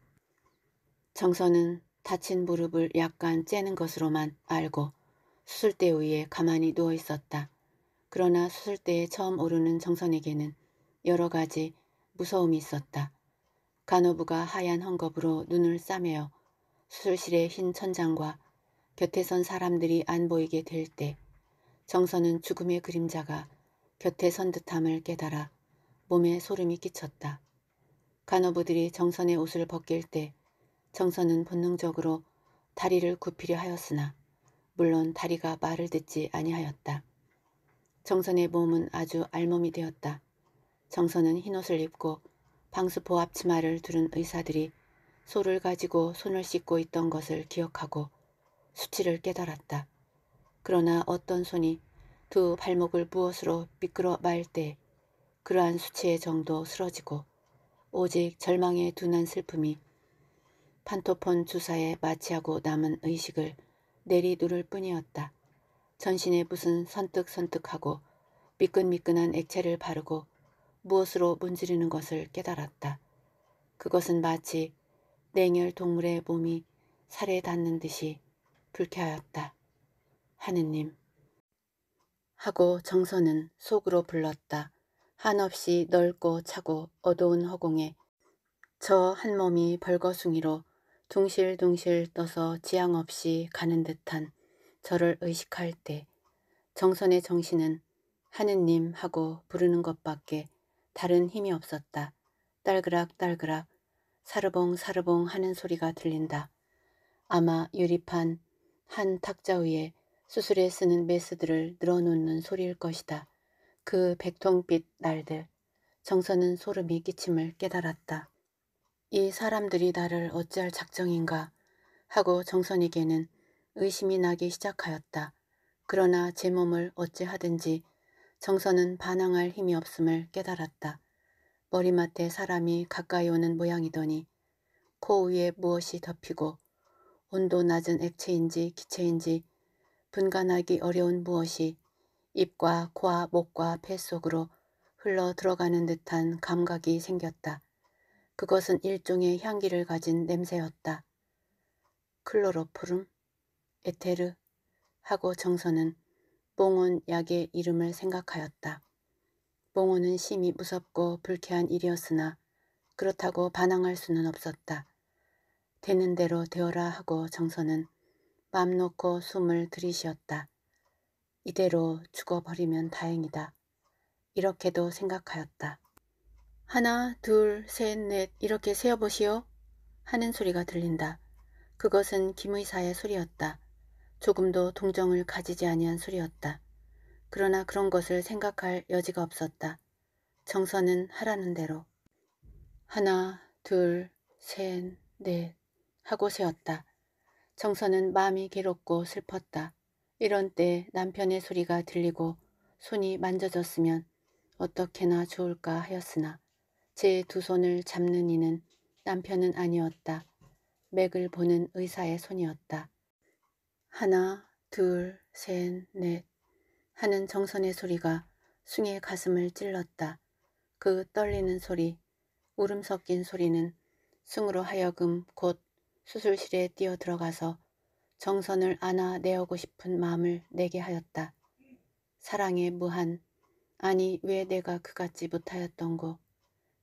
정선은 다친 무릎을 약간 째는 것으로만 알고 수술대 위에 가만히 누워 있었다. 그러나 수술대에 처음 오르는 정선에게는 여러 가지 무서움이 있었다. 간호부가 하얀 헝겊으로 눈을 싸매어 수술실의 흰 천장과 곁에 선 사람들이 안 보이게 될 때 정선은 죽음의 그림자가 곁에 선 듯함을 깨달아 몸에 소름이 끼쳤다. 간호부들이 정선의 옷을 벗길 때 정선은 본능적으로 다리를 굽히려 하였으나 물론 다리가 말을 듣지 아니하였다. 정선의 몸은 아주 알몸이 되었다. 정선은 흰옷을 입고 방수포 앞치마를 두른 의사들이 소를 가지고 손을 씻고 있던 것을 기억하고 수치를 깨달았다. 그러나 어떤 손이 두 발목을 무엇으로 미끄러 말 때 그러한 수치의 정도 쓰러지고 오직 절망의 둔한 슬픔이 판토폰 주사에 마취하고 남은 의식을 내리누를 뿐이었다. 전신에 무슨 선뜩선뜩하고 미끈미끈한 액체를 바르고 무엇으로 문지르는 것을 깨달았다. 그것은 마치 냉혈 동물의 몸이 살에 닿는 듯이 불쾌하였다. 하느님. 하고 정선은 속으로 불렀다. 한없이 넓고 차고 어두운 허공에 저 한 몸이 벌거숭이로 둥실둥실 떠서 지향 없이 가는 듯한 저를 의식할 때 정선의 정신은 하느님 하고 부르는 것밖에 다른 힘이 없었다. 딸그락 딸그락 사르봉 사르봉 하는 소리가 들린다. 아마 유리판 한 탁자 위에 수술에 쓰는 메스들을 늘어놓는 소리일 것이다. 그 백통빛 날들. 정선은 소름이 끼침을 깨달았다. 이 사람들이 나를 어찌할 작정인가 하고 정선에게는 의심이 나기 시작하였다. 그러나 제 몸을 어찌하든지 정선은 반항할 힘이 없음을 깨달았다. 머리맡에 사람이 가까이 오는 모양이더니 코 위에 무엇이 덮이고 온도 낮은 액체인지 기체인지 분간하기 어려운 무엇이 입과 코와 목과 폐 속으로 흘러 들어가는 듯한 감각이 생겼다. 그것은 일종의 향기를 가진 냄새였다. 클로로푸름 에테르 하고 정서는 봉온 약의 이름을 생각하였다. 봉온은 심히 무섭고 불쾌한 일이었으나 그렇다고 반항할 수는 없었다. 되는 대로 되어라 하고 정서는 맘 놓고 숨을 들이쉬었다. 이대로 죽어버리면 다행이다. 이렇게도 생각하였다. 하나, 둘, 셋, 넷 이렇게 세어보시오. 하는 소리가 들린다. 그것은 김의사의 소리였다. 조금도 동정을 가지지 아니한 소리였다. 그러나 그런 것을 생각할 여지가 없었다. 정선은 하라는 대로. 하나, 둘, 셋, 넷 하고 세었다. 정선은 마음이 괴롭고 슬펐다. 이런 때 남편의 소리가 들리고 손이 만져졌으면 어떻게나 좋을까 하였으나 제 두 손을 잡는 이는 남편은 아니었다. 맥을 보는 의사의 손이었다. 하나, 둘, 셋, 넷 하는 정선의 소리가 숭의 가슴을 찔렀다. 그 떨리는 소리, 울음 섞인 소리는 숭으로 하여금 곧 수술실에 뛰어 들어가서 정선을 안아 내어고 싶은 마음을 내게 하였다. 사랑의 무한, 아니 왜 내가 그같지 못하였던고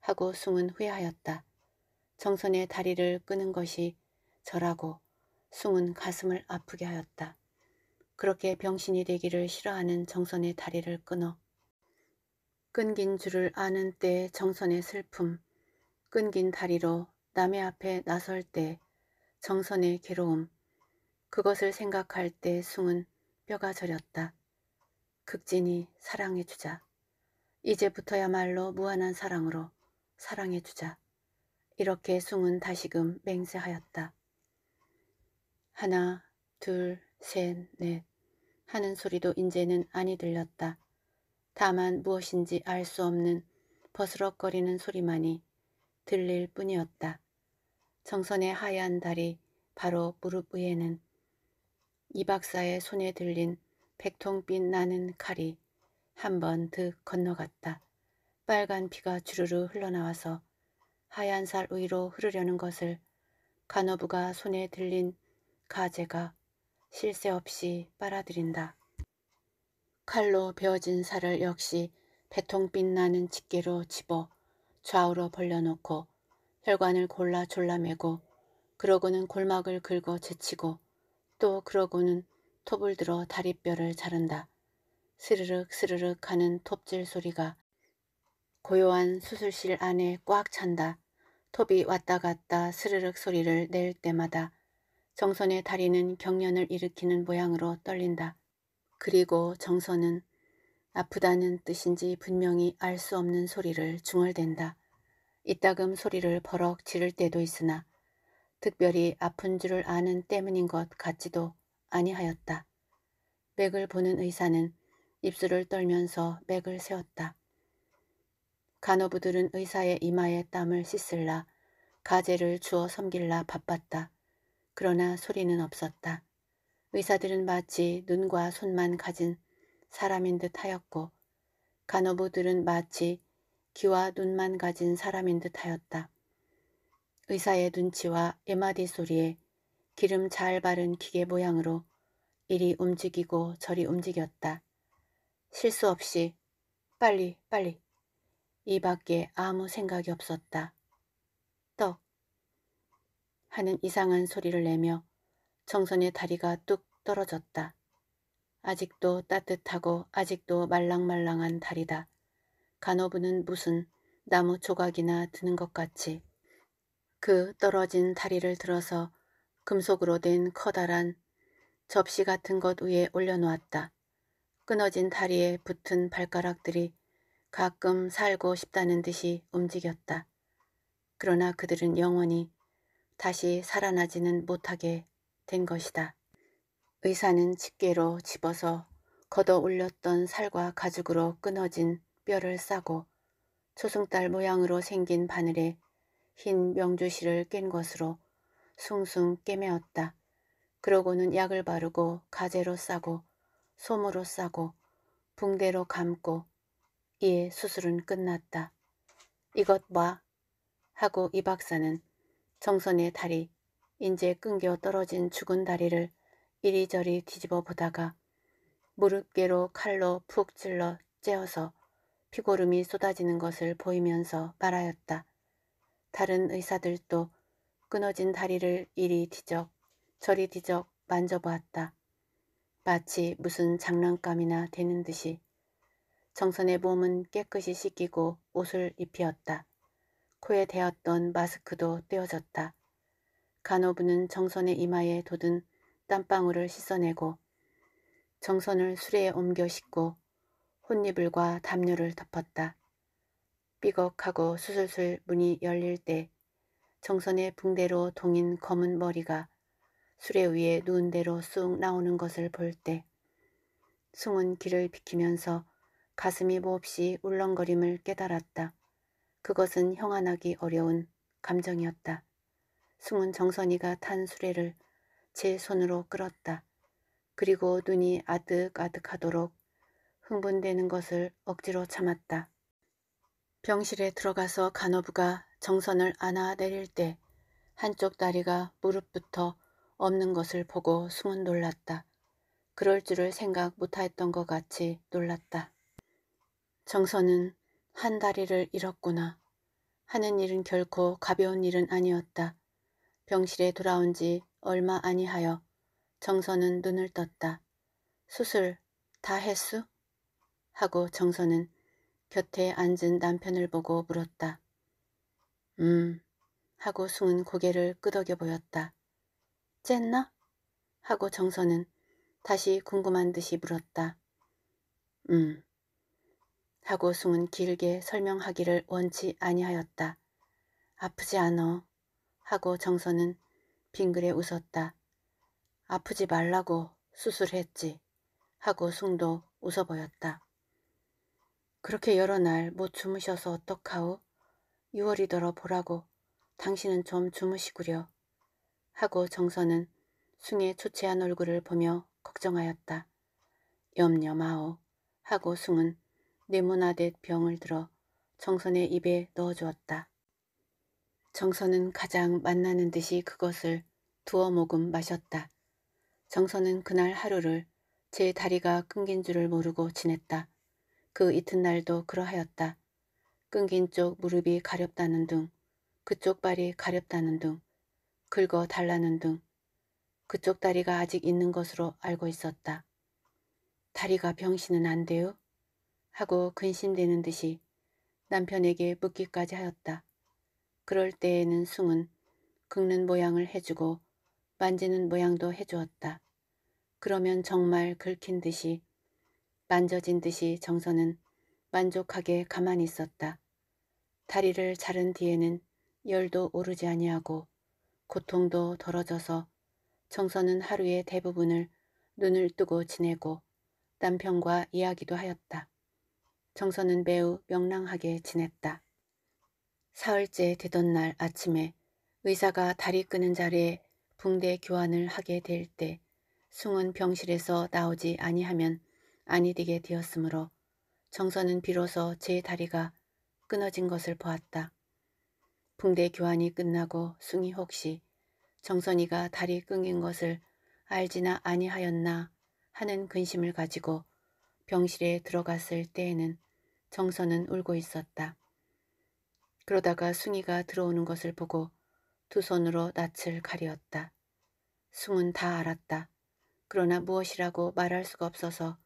하고 숭은 후회하였다. 정선의 다리를 끄는 것이 저라고 숭은 가슴을 아프게 하였다. 그렇게 병신이 되기를 싫어하는 정선의 다리를 끊어 끊긴 줄을 아는 때 정선의 슬픔, 끊긴 다리로 남의 앞에 나설 때 정선의 괴로움, 그것을 생각할 때 숭은 뼈가 저렸다. 극진히 사랑해주자. 이제부터야말로 무한한 사랑으로 사랑해주자. 이렇게 숭은 다시금 맹세하였다. 하나, 둘, 셋, 넷 하는 소리도 이제는 아니 들렸다. 다만 무엇인지 알 수 없는 버스럭거리는 소리만이 들릴 뿐이었다. 정선의 하얀 다리 바로 무릎 위에는 이 박사의 손에 들린 백통빛 나는 칼이 한 번 득 건너갔다. 빨간 피가 주르르 흘러나와서 하얀 살 위로 흐르려는 것을 간호부가 손에 들린 가재가 실세 없이 빨아들인다. 칼로 베어진 살을 역시 배통빛 나는 집게로 집어 좌우로 벌려놓고 혈관을 골라 졸라매고 그러고는 골막을 긁어 제치고 또 그러고는 톱을 들어 다리뼈를 자른다. 스르륵 스르륵 하는 톱질 소리가 고요한 수술실 안에 꽉 찬다. 톱이 왔다 갔다 스르륵 소리를 낼 때마다 정선의 다리는 경련을 일으키는 모양으로 떨린다. 그리고 정선은 아프다는 뜻인지 분명히 알 수 없는 소리를 중얼댄다. 이따금 소리를 버럭 지를 때도 있으나 특별히 아픈 줄을 아는 때문인 것 같지도 아니하였다. 맥을 보는 의사는 입술을 떨면서 맥을 세웠다. 간호부들은 의사의 이마에 땀을 씻을라 가재를 주어 섬길라 바빴다. 그러나 소리는 없었다. 의사들은 마치 눈과 손만 가진 사람인 듯 하였고 간호부들은 마치 귀와 눈만 가진 사람인 듯하였다. 의사의 눈치와 에마디 소리에 기름 잘 바른 기계 모양으로 이리 움직이고 저리 움직였다. 실수 없이 빨리 빨리 이 밖에 아무 생각이 없었다. 떡 하는 이상한 소리를 내며 정선의 다리가 뚝 떨어졌다. 아직도 따뜻하고 아직도 말랑말랑한 다리다. 간호부는 무슨 나무 조각이나 드는 것 같이 그 떨어진 다리를 들어서 금속으로 된 커다란 접시 같은 것 위에 올려놓았다. 끊어진 다리에 붙은 발가락들이 가끔 살고 싶다는 듯이 움직였다. 그러나 그들은 영원히 다시 살아나지는 못하게 된 것이다. 의사는 집게로 집어서 걷어 올렸던 살과 가죽으로 끊어진 뼈를 싸고 초승달 모양으로 생긴 바늘에 흰 명주실을 깬 것으로 숭숭 깨매었다. 그러고는 약을 바르고 가재로 싸고 솜으로 싸고 붕대로 감고 이에 수술은 끝났다. 이것 봐 하고 이 박사는 정선의 다리 인제 끊겨 떨어진 죽은 다리를 이리저리 뒤집어 보다가 무릎개로 칼로 푹 찔러 째어서 피고름이 쏟아지는 것을 보이면서 말하였다. 다른 의사들도 끊어진 다리를 이리 뒤적 저리 뒤적 만져보았다. 마치 무슨 장난감이나 되는 듯이 정선의 몸은 깨끗이 씻기고 옷을 입히었다. 코에 대었던 마스크도 떼어졌다. 간호부는 정선의 이마에 돋은 땀방울을 씻어내고 정선을 수레에 옮겨 싣고 혼이불과 담요를 덮었다. 삐걱하고 수술술 문이 열릴 때 정선의 붕대로 동인 검은 머리가 수레 위에 누운 대로 쑥 나오는 것을 볼 때 숭은 길을 비키면서 가슴이 몹시 울렁거림을 깨달았다. 그것은 형안하기 어려운 감정이었다. 숭은 정선이가 탄 수레를 제 손으로 끌었다. 그리고 눈이 아득아득하도록 흥분되는 것을 억지로 참았다. 병실에 들어가서 간호부가 정선을 안아 내릴 때 한쪽 다리가 무릎부터 없는 것을 보고 숨은 놀랐다. 그럴 줄을 생각 못했던 것 같이 놀랐다. 정선은 한 다리를 잃었구나. 하는 일은 결코 가벼운 일은 아니었다. 병실에 돌아온 지 얼마 아니하여 정선은 눈을 떴다. 수술 다 했수? 하고 정선은 곁에 앉은 남편을 보고 물었다. 음 하고 숭은 고개를 끄덕여 보였다. 쨌나? 하고 정선은 다시 궁금한 듯이 물었다. 음 하고 숭은 길게 설명하기를 원치 아니하였다. 아프지 않어 하고 정선은 빙그레 웃었다. 아프지 말라고 수술했지 하고 숭도 웃어 보였다. 그렇게 여러 날 못 주무셔서 어떡하오? 6월이더러 보라고 당신은 좀 주무시구려. 하고 정선은 숭의 초췌한 얼굴을 보며 걱정하였다. 염려 마오. 하고 숭은 네모나듯 병을 들어 정선의 입에 넣어주었다. 정선은 가장 만나는 듯이 그것을 두어 모금 마셨다. 정선은 그날 하루를 제 다리가 끊긴 줄을 모르고 지냈다. 그 이튿날도 그러하였다. 끊긴 쪽 무릎이 가렵다는 둥, 그쪽 발이 가렵다는 둥, 긁어 달라는 둥, 그쪽 다리가 아직 있는 것으로 알고 있었다. 다리가 병신은 안 돼요? 하고 근심되는 듯이 남편에게 묻기까지 하였다. 그럴 때에는 숭은 긁는 모양을 해주고 만지는 모양도 해주었다. 그러면 정말 긁힌 듯이 만져진 듯이 정선은 만족하게 가만히 있었다. 다리를 자른 뒤에는 열도 오르지 아니하고 고통도 덜어져서 정선은 하루의 대부분을 눈을 뜨고 지내고 남편과 이야기도 하였다. 정선은 매우 명랑하게 지냈다. 사흘째 되던 날 아침에 의사가 다리 끄는 자리에 붕대 교환을 하게 될 때 숭은 병실에서 나오지 아니하면 아니디게 되었으므로 정선은 비로소 제 다리가 끊어진 것을 보았다. 붕대 교환이 끝나고 숭이 혹시 정선이가 다리 끊긴 것을 알지나 아니하였나 하는 근심을 가지고 병실에 들어갔을 때에는 정선은 울고 있었다. 그러다가 숭이가 들어오는 것을 보고 두 손으로 낯을 가리었다. 숭은 다 알았다. 그러나 무엇이라고 말할 수가 없어서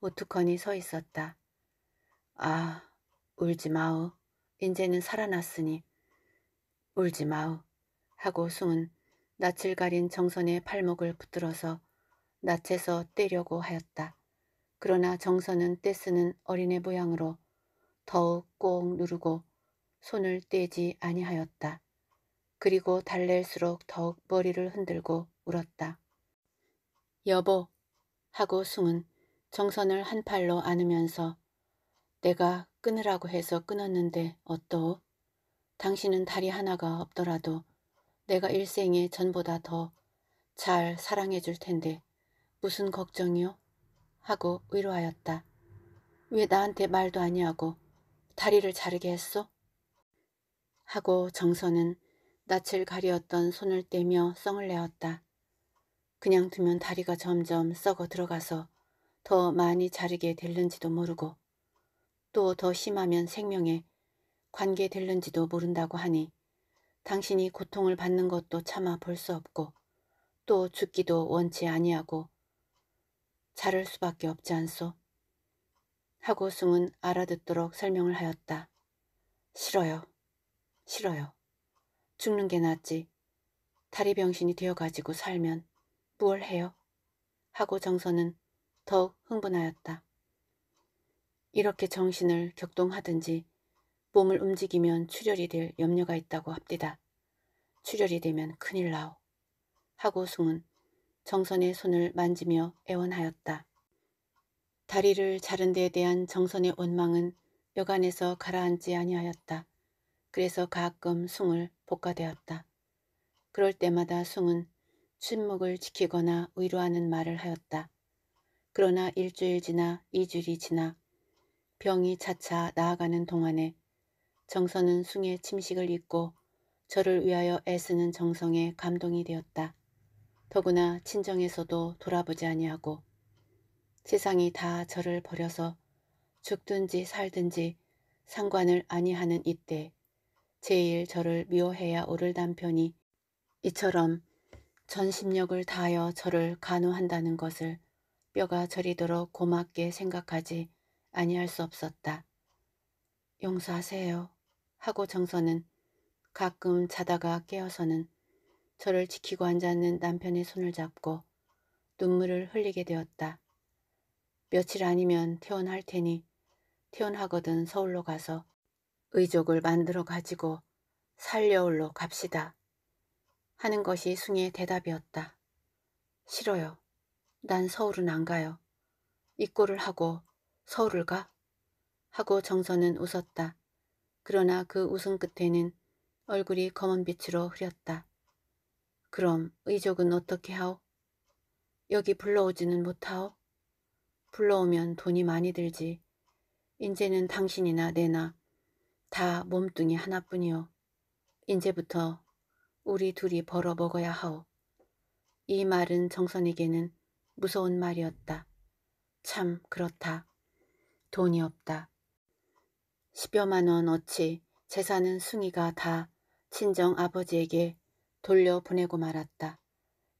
오투커니 서 있었다. 아, 울지 마오. 인제는 살아났으니. 울지 마오. 하고 숭은 낯을 가린 정선의 팔목을 붙들어서 낯에서 떼려고 하였다. 그러나 정선은 떼쓰는 어린애 모양으로 더욱 꼭 누르고 손을 떼지 아니하였다. 그리고 달랠수록 더욱 머리를 흔들고 울었다. 여보 하고 숭은 정선을 한 팔로 안으면서 내가 끊으라고 해서 끊었는데 어떠? 당신은 다리 하나가 없더라도 내가 일생에 전보다 더 잘 사랑해 줄 텐데 무슨 걱정이요? 하고 위로하였다. 왜 나한테 말도 아니하고 다리를 자르게 했소? 하고 정선은 낯을 가리었던 손을 떼며 썽을 내었다. 그냥 두면 다리가 점점 썩어 들어가서 더 많이 자르게 될는지도 모르고 또 더 심하면 생명에 관계될는지도 모른다고 하니 당신이 고통을 받는 것도 참아 볼 수 없고 또 죽기도 원치 아니하고 자를 수밖에 없지 않소. 하고 숭은 알아듣도록 설명을 하였다. 싫어요. 싫어요. 죽는 게 낫지. 다리 병신이 되어가지고 살면 무얼 해요? 하고 정서는 더욱 흥분하였다. 이렇게 정신을 격동하든지 몸을 움직이면 출혈이 될 염려가 있다고 합디다. 출혈이 되면 큰일 나오. 하고 숭은 정선의 손을 만지며 애원하였다. 다리를 자른 데에 대한 정선의 원망은 여간에서 가라앉지 아니하였다. 그래서 가끔 숭을 복가되었다. 그럴 때마다 숭은 침묵을 지키거나 위로하는 말을 하였다. 그러나 일주일 지나 이주일이 지나 병이 차차 나아가는 동안에 정선은 숭의 침식을 잊고 저를 위하여 애쓰는 정성에 감동이 되었다. 더구나 친정에서도 돌아보지 아니하고 세상이 다 저를 버려서 죽든지 살든지 상관을 아니하는 이때 제일 저를 미워해야 오를 남편이 이처럼 전심력을 다하여 저를 간호한다는 것을 뼈가 저리도록 고맙게 생각하지 아니할 수 없었다. 용서하세요 하고 정서는 가끔 자다가 깨어서는 저를 지키고 앉아있는 남편의 손을 잡고 눈물을 흘리게 되었다. 며칠 아니면 퇴원할 테니 퇴원하거든 서울로 가서 의족을 만들어 가지고 살려울로 갑시다. 하는 것이 숭의 대답이었다. 싫어요. 난 서울은 안 가요. 이 꼴을 하고 서울을 가? 하고 정선은 웃었다. 그러나 그 웃음 끝에는 얼굴이 검은 빛으로 흐렸다. 그럼 의족은 어떻게 하오? 여기 불러오지는 못하오? 불러오면 돈이 많이 들지. 인제는 당신이나 내나 다 몸뚱이 하나뿐이오. 인제부터 우리 둘이 벌어 먹어야 하오. 이 말은 정선에게는 무서운 말이었다. 참 그렇다. 돈이 없다. 십여만 원 어치 재산은 숭이가 다 친정 아버지에게 돌려보내고 말았다.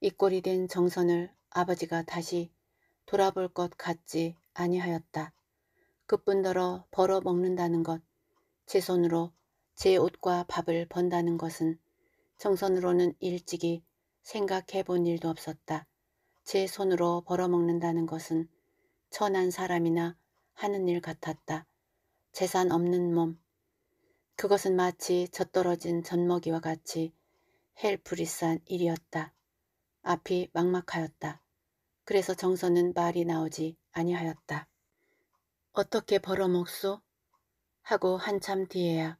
이 꼴이 된 정선을 아버지가 다시 돌아볼 것 같지 아니하였다. 그뿐더러 벌어 먹는다는 것, 제 손으로 제 옷과 밥을 번다는 것은 정선으로는 일찍이 생각해 본 일도 없었다. 제 손으로 벌어먹는다는 것은 천한 사람이나 하는 일 같았다. 재산 없는 몸. 그것은 마치 젖떨어진 젖먹이와 같이 헬프리산 일이었다. 앞이 막막하였다. 그래서 정서는 말이 나오지 아니하였다. 어떻게 벌어먹소? 하고 한참 뒤에야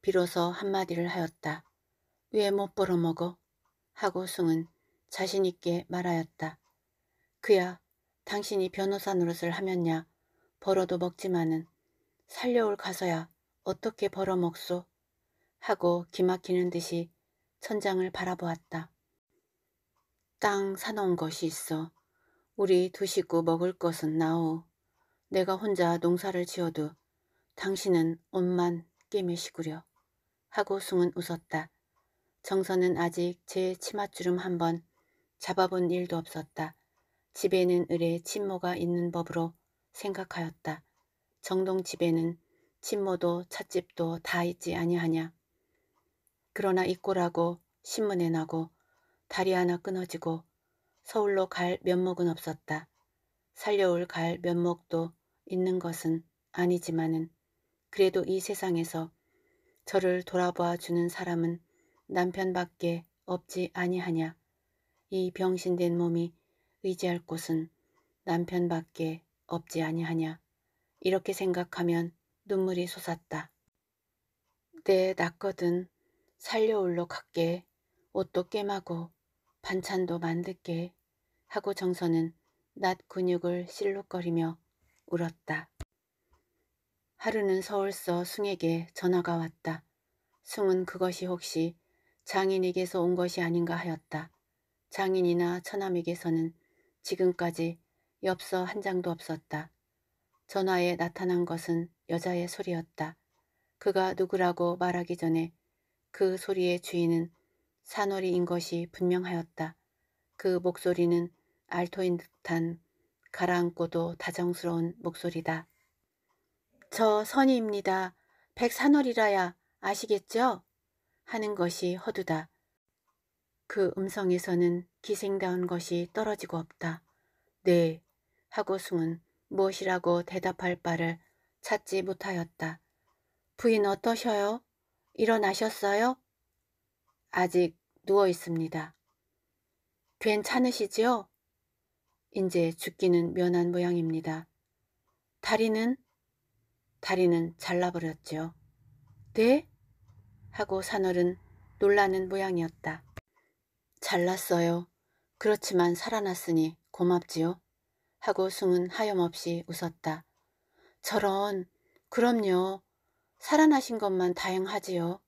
비로소 한마디를 하였다. 왜 못 벌어먹어? 하고 숭은 자신있게 말하였다. 그야 당신이 변호사 노릇을 하면야 벌어도 먹지만은 살려올 가서야 어떻게 벌어먹소 하고 기막히는 듯이 천장을 바라보았다. 땅 사놓은 것이 있어. 우리 두 식구 먹을 것은 나오. 내가 혼자 농사를 지어도 당신은 옷만 꿰매시구려 하고 숭은 웃었다. 정선은 아직 제 치맛주름 한번 잡아본 일도 없었다. 집에는 을의 친모가 있는 법으로 생각하였다. 정동 집에는 친모도 찻집도 다 있지 아니하냐. 그러나 이꼴하고 신문에 나고 다리 하나 끊어지고 서울로 갈 면목은 없었다. 살려올 갈 면목도 있는 것은 아니지만은 그래도 이 세상에서 저를 돌아봐 주는 사람은 남편밖에 없지 아니하냐. 이 병신된 몸이 의지할 곳은 남편밖에 없지 아니하냐. 이렇게 생각하면 눈물이 솟았다. 내낫거든 살려올로 갈게. 옷도 깨마고 반찬도 만들게 하고 정서는낮 근육을 실룩거리며 울었다. 하루는 서울서 숭에게 전화가 왔다. 숭은 그것이 혹시 장인에게서 온 것이 아닌가 하였다. 장인이나 처남에게서는 지금까지 엽서 한 장도 없었다. 전화에 나타난 것은 여자의 소리였다. 그가 누구라고 말하기 전에 그 소리의 주인은 산월이인 것이 분명하였다. 그 목소리는 알토인 듯한 가라앉고도 다정스러운 목소리다. 저 선희입니다. 백산월이라야 아시겠죠? 하는 것이 허두다. 그 음성에서는 기생다운 것이 떨어지고 없다. 네. 하고 숭은 무엇이라고 대답할 바를 찾지 못하였다. 부인 어떠셔요? 일어나셨어요? 아직 누워 있습니다. 괜찮으시지요? 이제 죽기는 면한 모양입니다. 다리는? 다리는 잘라버렸지요. 네? 하고 산월은 놀라는 모양이었다. 잘났어요. 그렇지만 살아났으니 고맙지요. 하고 숭은 하염없이 웃었다. 저런, 그럼요. 살아나신 것만 다행하지요.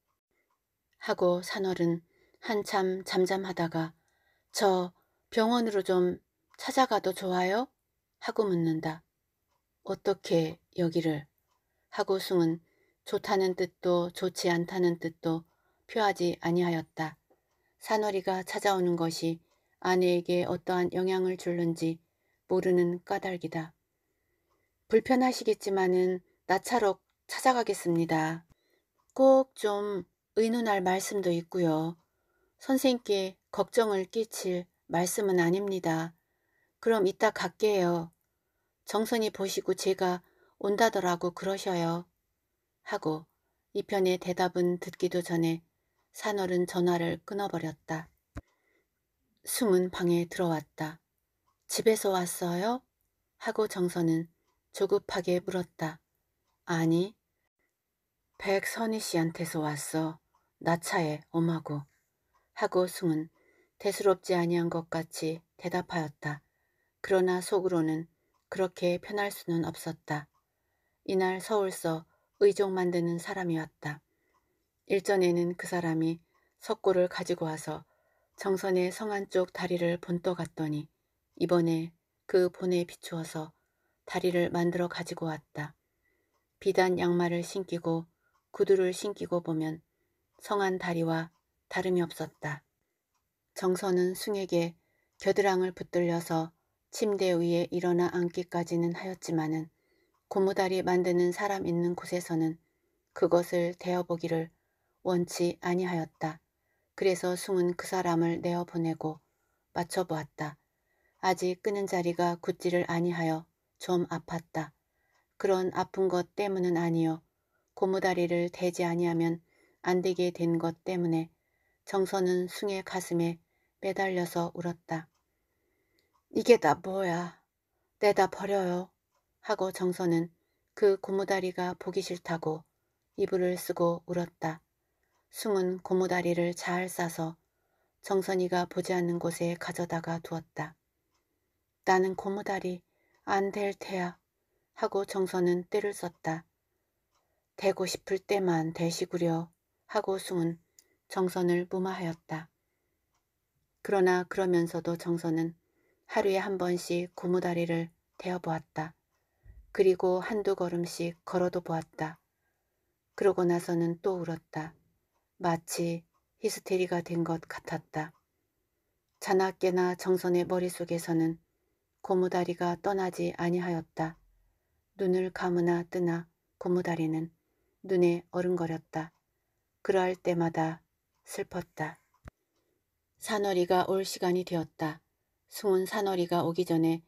하고 산월은 한참 잠잠하다가 저 병원으로 좀 찾아가도 좋아요? 하고 묻는다. 어떻게 여기를? 하고 숭은 좋다는 뜻도 좋지 않다는 뜻도 표하지 아니하였다. 사월리가 찾아오는 것이 아내에게 어떠한 영향을 줄는지 모르는 까닭이다. 불편하시겠지만은 나차로 찾아가겠습니다. 꼭 좀 의논할 말씀도 있고요. 선생께 님 걱정을 끼칠 말씀은 아닙니다. 그럼 이따 갈게요. 정선이 보시고 제가 온다더라고 그러셔요. 하고 이편의 대답은 듣기도 전에 산월은 전화를 끊어버렸다. 숭은 방에 들어왔다. 집에서 왔어요? 하고 정선은 조급하게 물었다. 아니, 백선희 씨한테서 왔어. 나 차에 엄하고. 하고 숭은 대수롭지 아니한 것 같이 대답하였다. 그러나 속으로는 그렇게 편할 수는 없었다. 이날 서울서 의족 만드는 사람이 왔다. 일전에는 그 사람이 석고를 가지고 와서 정선의 성안 쪽 다리를 본떠 갔더니 이번에 그 본에 비추어서 다리를 만들어 가지고 왔다. 비단 양말을 신기고 구두를 신기고 보면 성한 다리와 다름이 없었다. 정선은 숭에게 겨드랑을 붙들려서 침대 위에 일어나 앉기까지는 하였지만은 고무다리 만드는 사람 있는 곳에서는 그것을 대어보기를 원치 아니하였다. 그래서 숭은 그 사람을 내어 보내고 맞춰 보았다. 아직 끄는 자리가 굳지를 아니하여 좀 아팠다. 그런 아픈 것 때문은 아니요. 고무다리를 대지 아니하면 안 되게 된 것 때문에 정선은 숭의 가슴에 매달려서 울었다. 이게 다 뭐야. 내다 버려요. 하고 정선은 그 고무다리가 보기 싫다고 이불을 쓰고 울었다. 숭은 고무다리를 잘 싸서 정선이가 보지 않는 곳에 가져다가 두었다. 나는 고무다리 안 될 테야 하고 정선은 때를 썼다. 대고 싶을 때만 대시구려 하고 숭은 정선을 무마하였다. 그러나 그러면서도 정선은 하루에 한 번씩 고무다리를 대어보았다. 그리고 한두 걸음씩 걸어도 보았다. 그러고 나서는 또 울었다. 마치 히스테리가 된 것 같았다. 자나깨나 정선의 머릿속에서는 고무다리가 떠나지 아니하였다. 눈을 감으나 뜨나 고무다리는 눈에 어른거렸다. 그러할 때마다 슬펐다. 산월이가 올 시간이 되었다. 승은 산월이가 오기 전에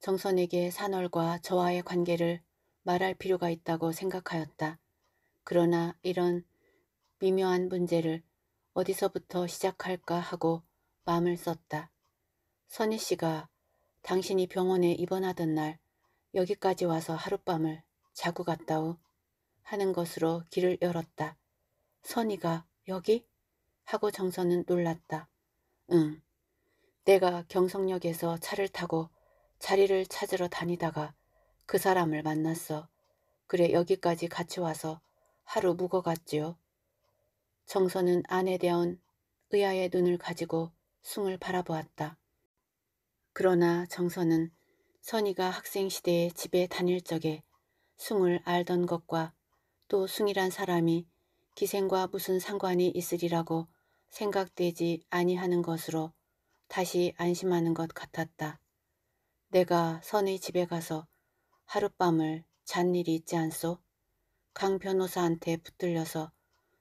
정선에게 산월과 저와의 관계를 말할 필요가 있다고 생각하였다. 그러나 이런 미묘한 문제를 어디서부터 시작할까 하고 마음을 썼다. 선희 씨가 당신이 병원에 입원하던 날 여기까지 와서 하룻밤을 자고 갔다오 하는 것으로 길을 열었다. 선이가 여기? 하고 정선은 놀랐다. 응. 내가 경성역에서 차를 타고 자리를 찾으러 다니다가 그 사람을 만났어. 그래 여기까지 같이 와서 하루 묵어갔지요. 정선은 아내 대한 의아의 눈을 가지고 숭을 바라보았다. 그러나 정선은 선이가 학생시대에 집에 다닐 적에 숭을 알던 것과 또 숭이란 사람이 기생과 무슨 상관이 있으리라고 생각되지 아니하는 것으로 다시 안심하는 것 같았다. 내가 선의 집에 가서 하룻밤을 잔 일이 있지 않소? 강 변호사한테 붙들려서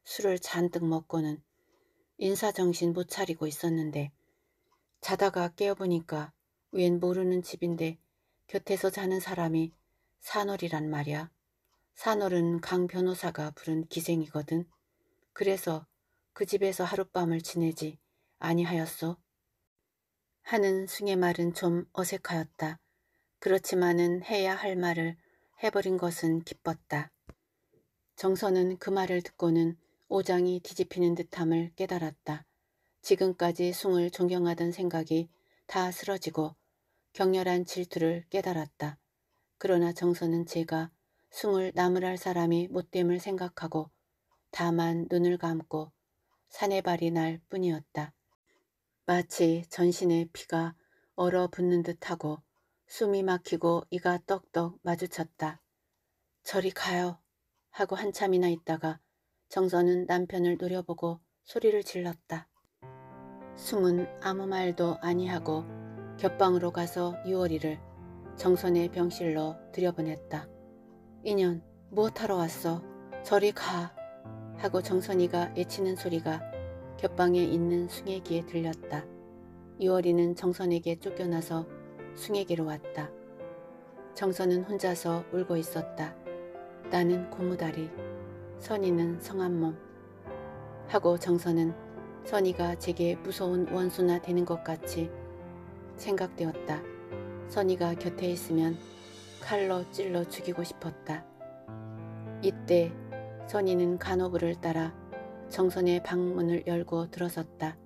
술을 잔뜩 먹고는 인사정신 못 차리고 있었는데 자다가 깨어보니까 웬 모르는 집인데 곁에서 자는 사람이 산월이란 말이야. 산월은 강 변호사가 부른 기생이거든. 그래서 그 집에서 하룻밤을 지내지 아니하였소. 하는 승의 말은 좀 어색하였다. 그렇지만은 해야 할 말을 해버린 것은 기뻤다. 정선은 그 말을 듣고는 오장이 뒤집히는 듯함을 깨달았다. 지금까지 숭을 존경하던 생각이 다 쓰러지고 격렬한 질투를 깨달았다. 그러나 정서는 제가 숭을 나무랄 사람이 못됨을 생각하고 다만 눈을 감고 사내발이날 뿐이었다. 마치 전신의 피가 얼어붙는 듯하고 숨이 막히고 이가 떡떡 마주쳤다. 저리 가요 하고 한참이나 있다가 정선은 남편을 노려보고 소리를 질렀다. 숨은 아무 말도 아니하고 겹방으로 가서 유월이를 정선의 병실로 들여보냈다. 이년 무엇하러 왔어? 저리 가! 하고 정선이가 외치는 소리가 겹방에 있는 숭애기에 들렸다. 유월이는 정선에게 쫓겨나서 숭애기로 왔다. 정선은 혼자서 울고 있었다. 나는 고무다리. 선이는 성한 몸 하고 정선은 선이가 제게 무서운 원수나 되는 것 같이 생각되었다. 선이가 곁에 있으면 칼로 찔러 죽이고 싶었다. 이때 선이는 간호부를 따라 정선의 방문을 열고 들어섰다.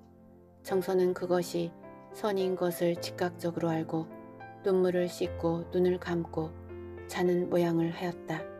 정선은 그것이 선인 것을 즉각적으로 알고 눈물을 씻고 눈을 감고 자는 모양을 하였다.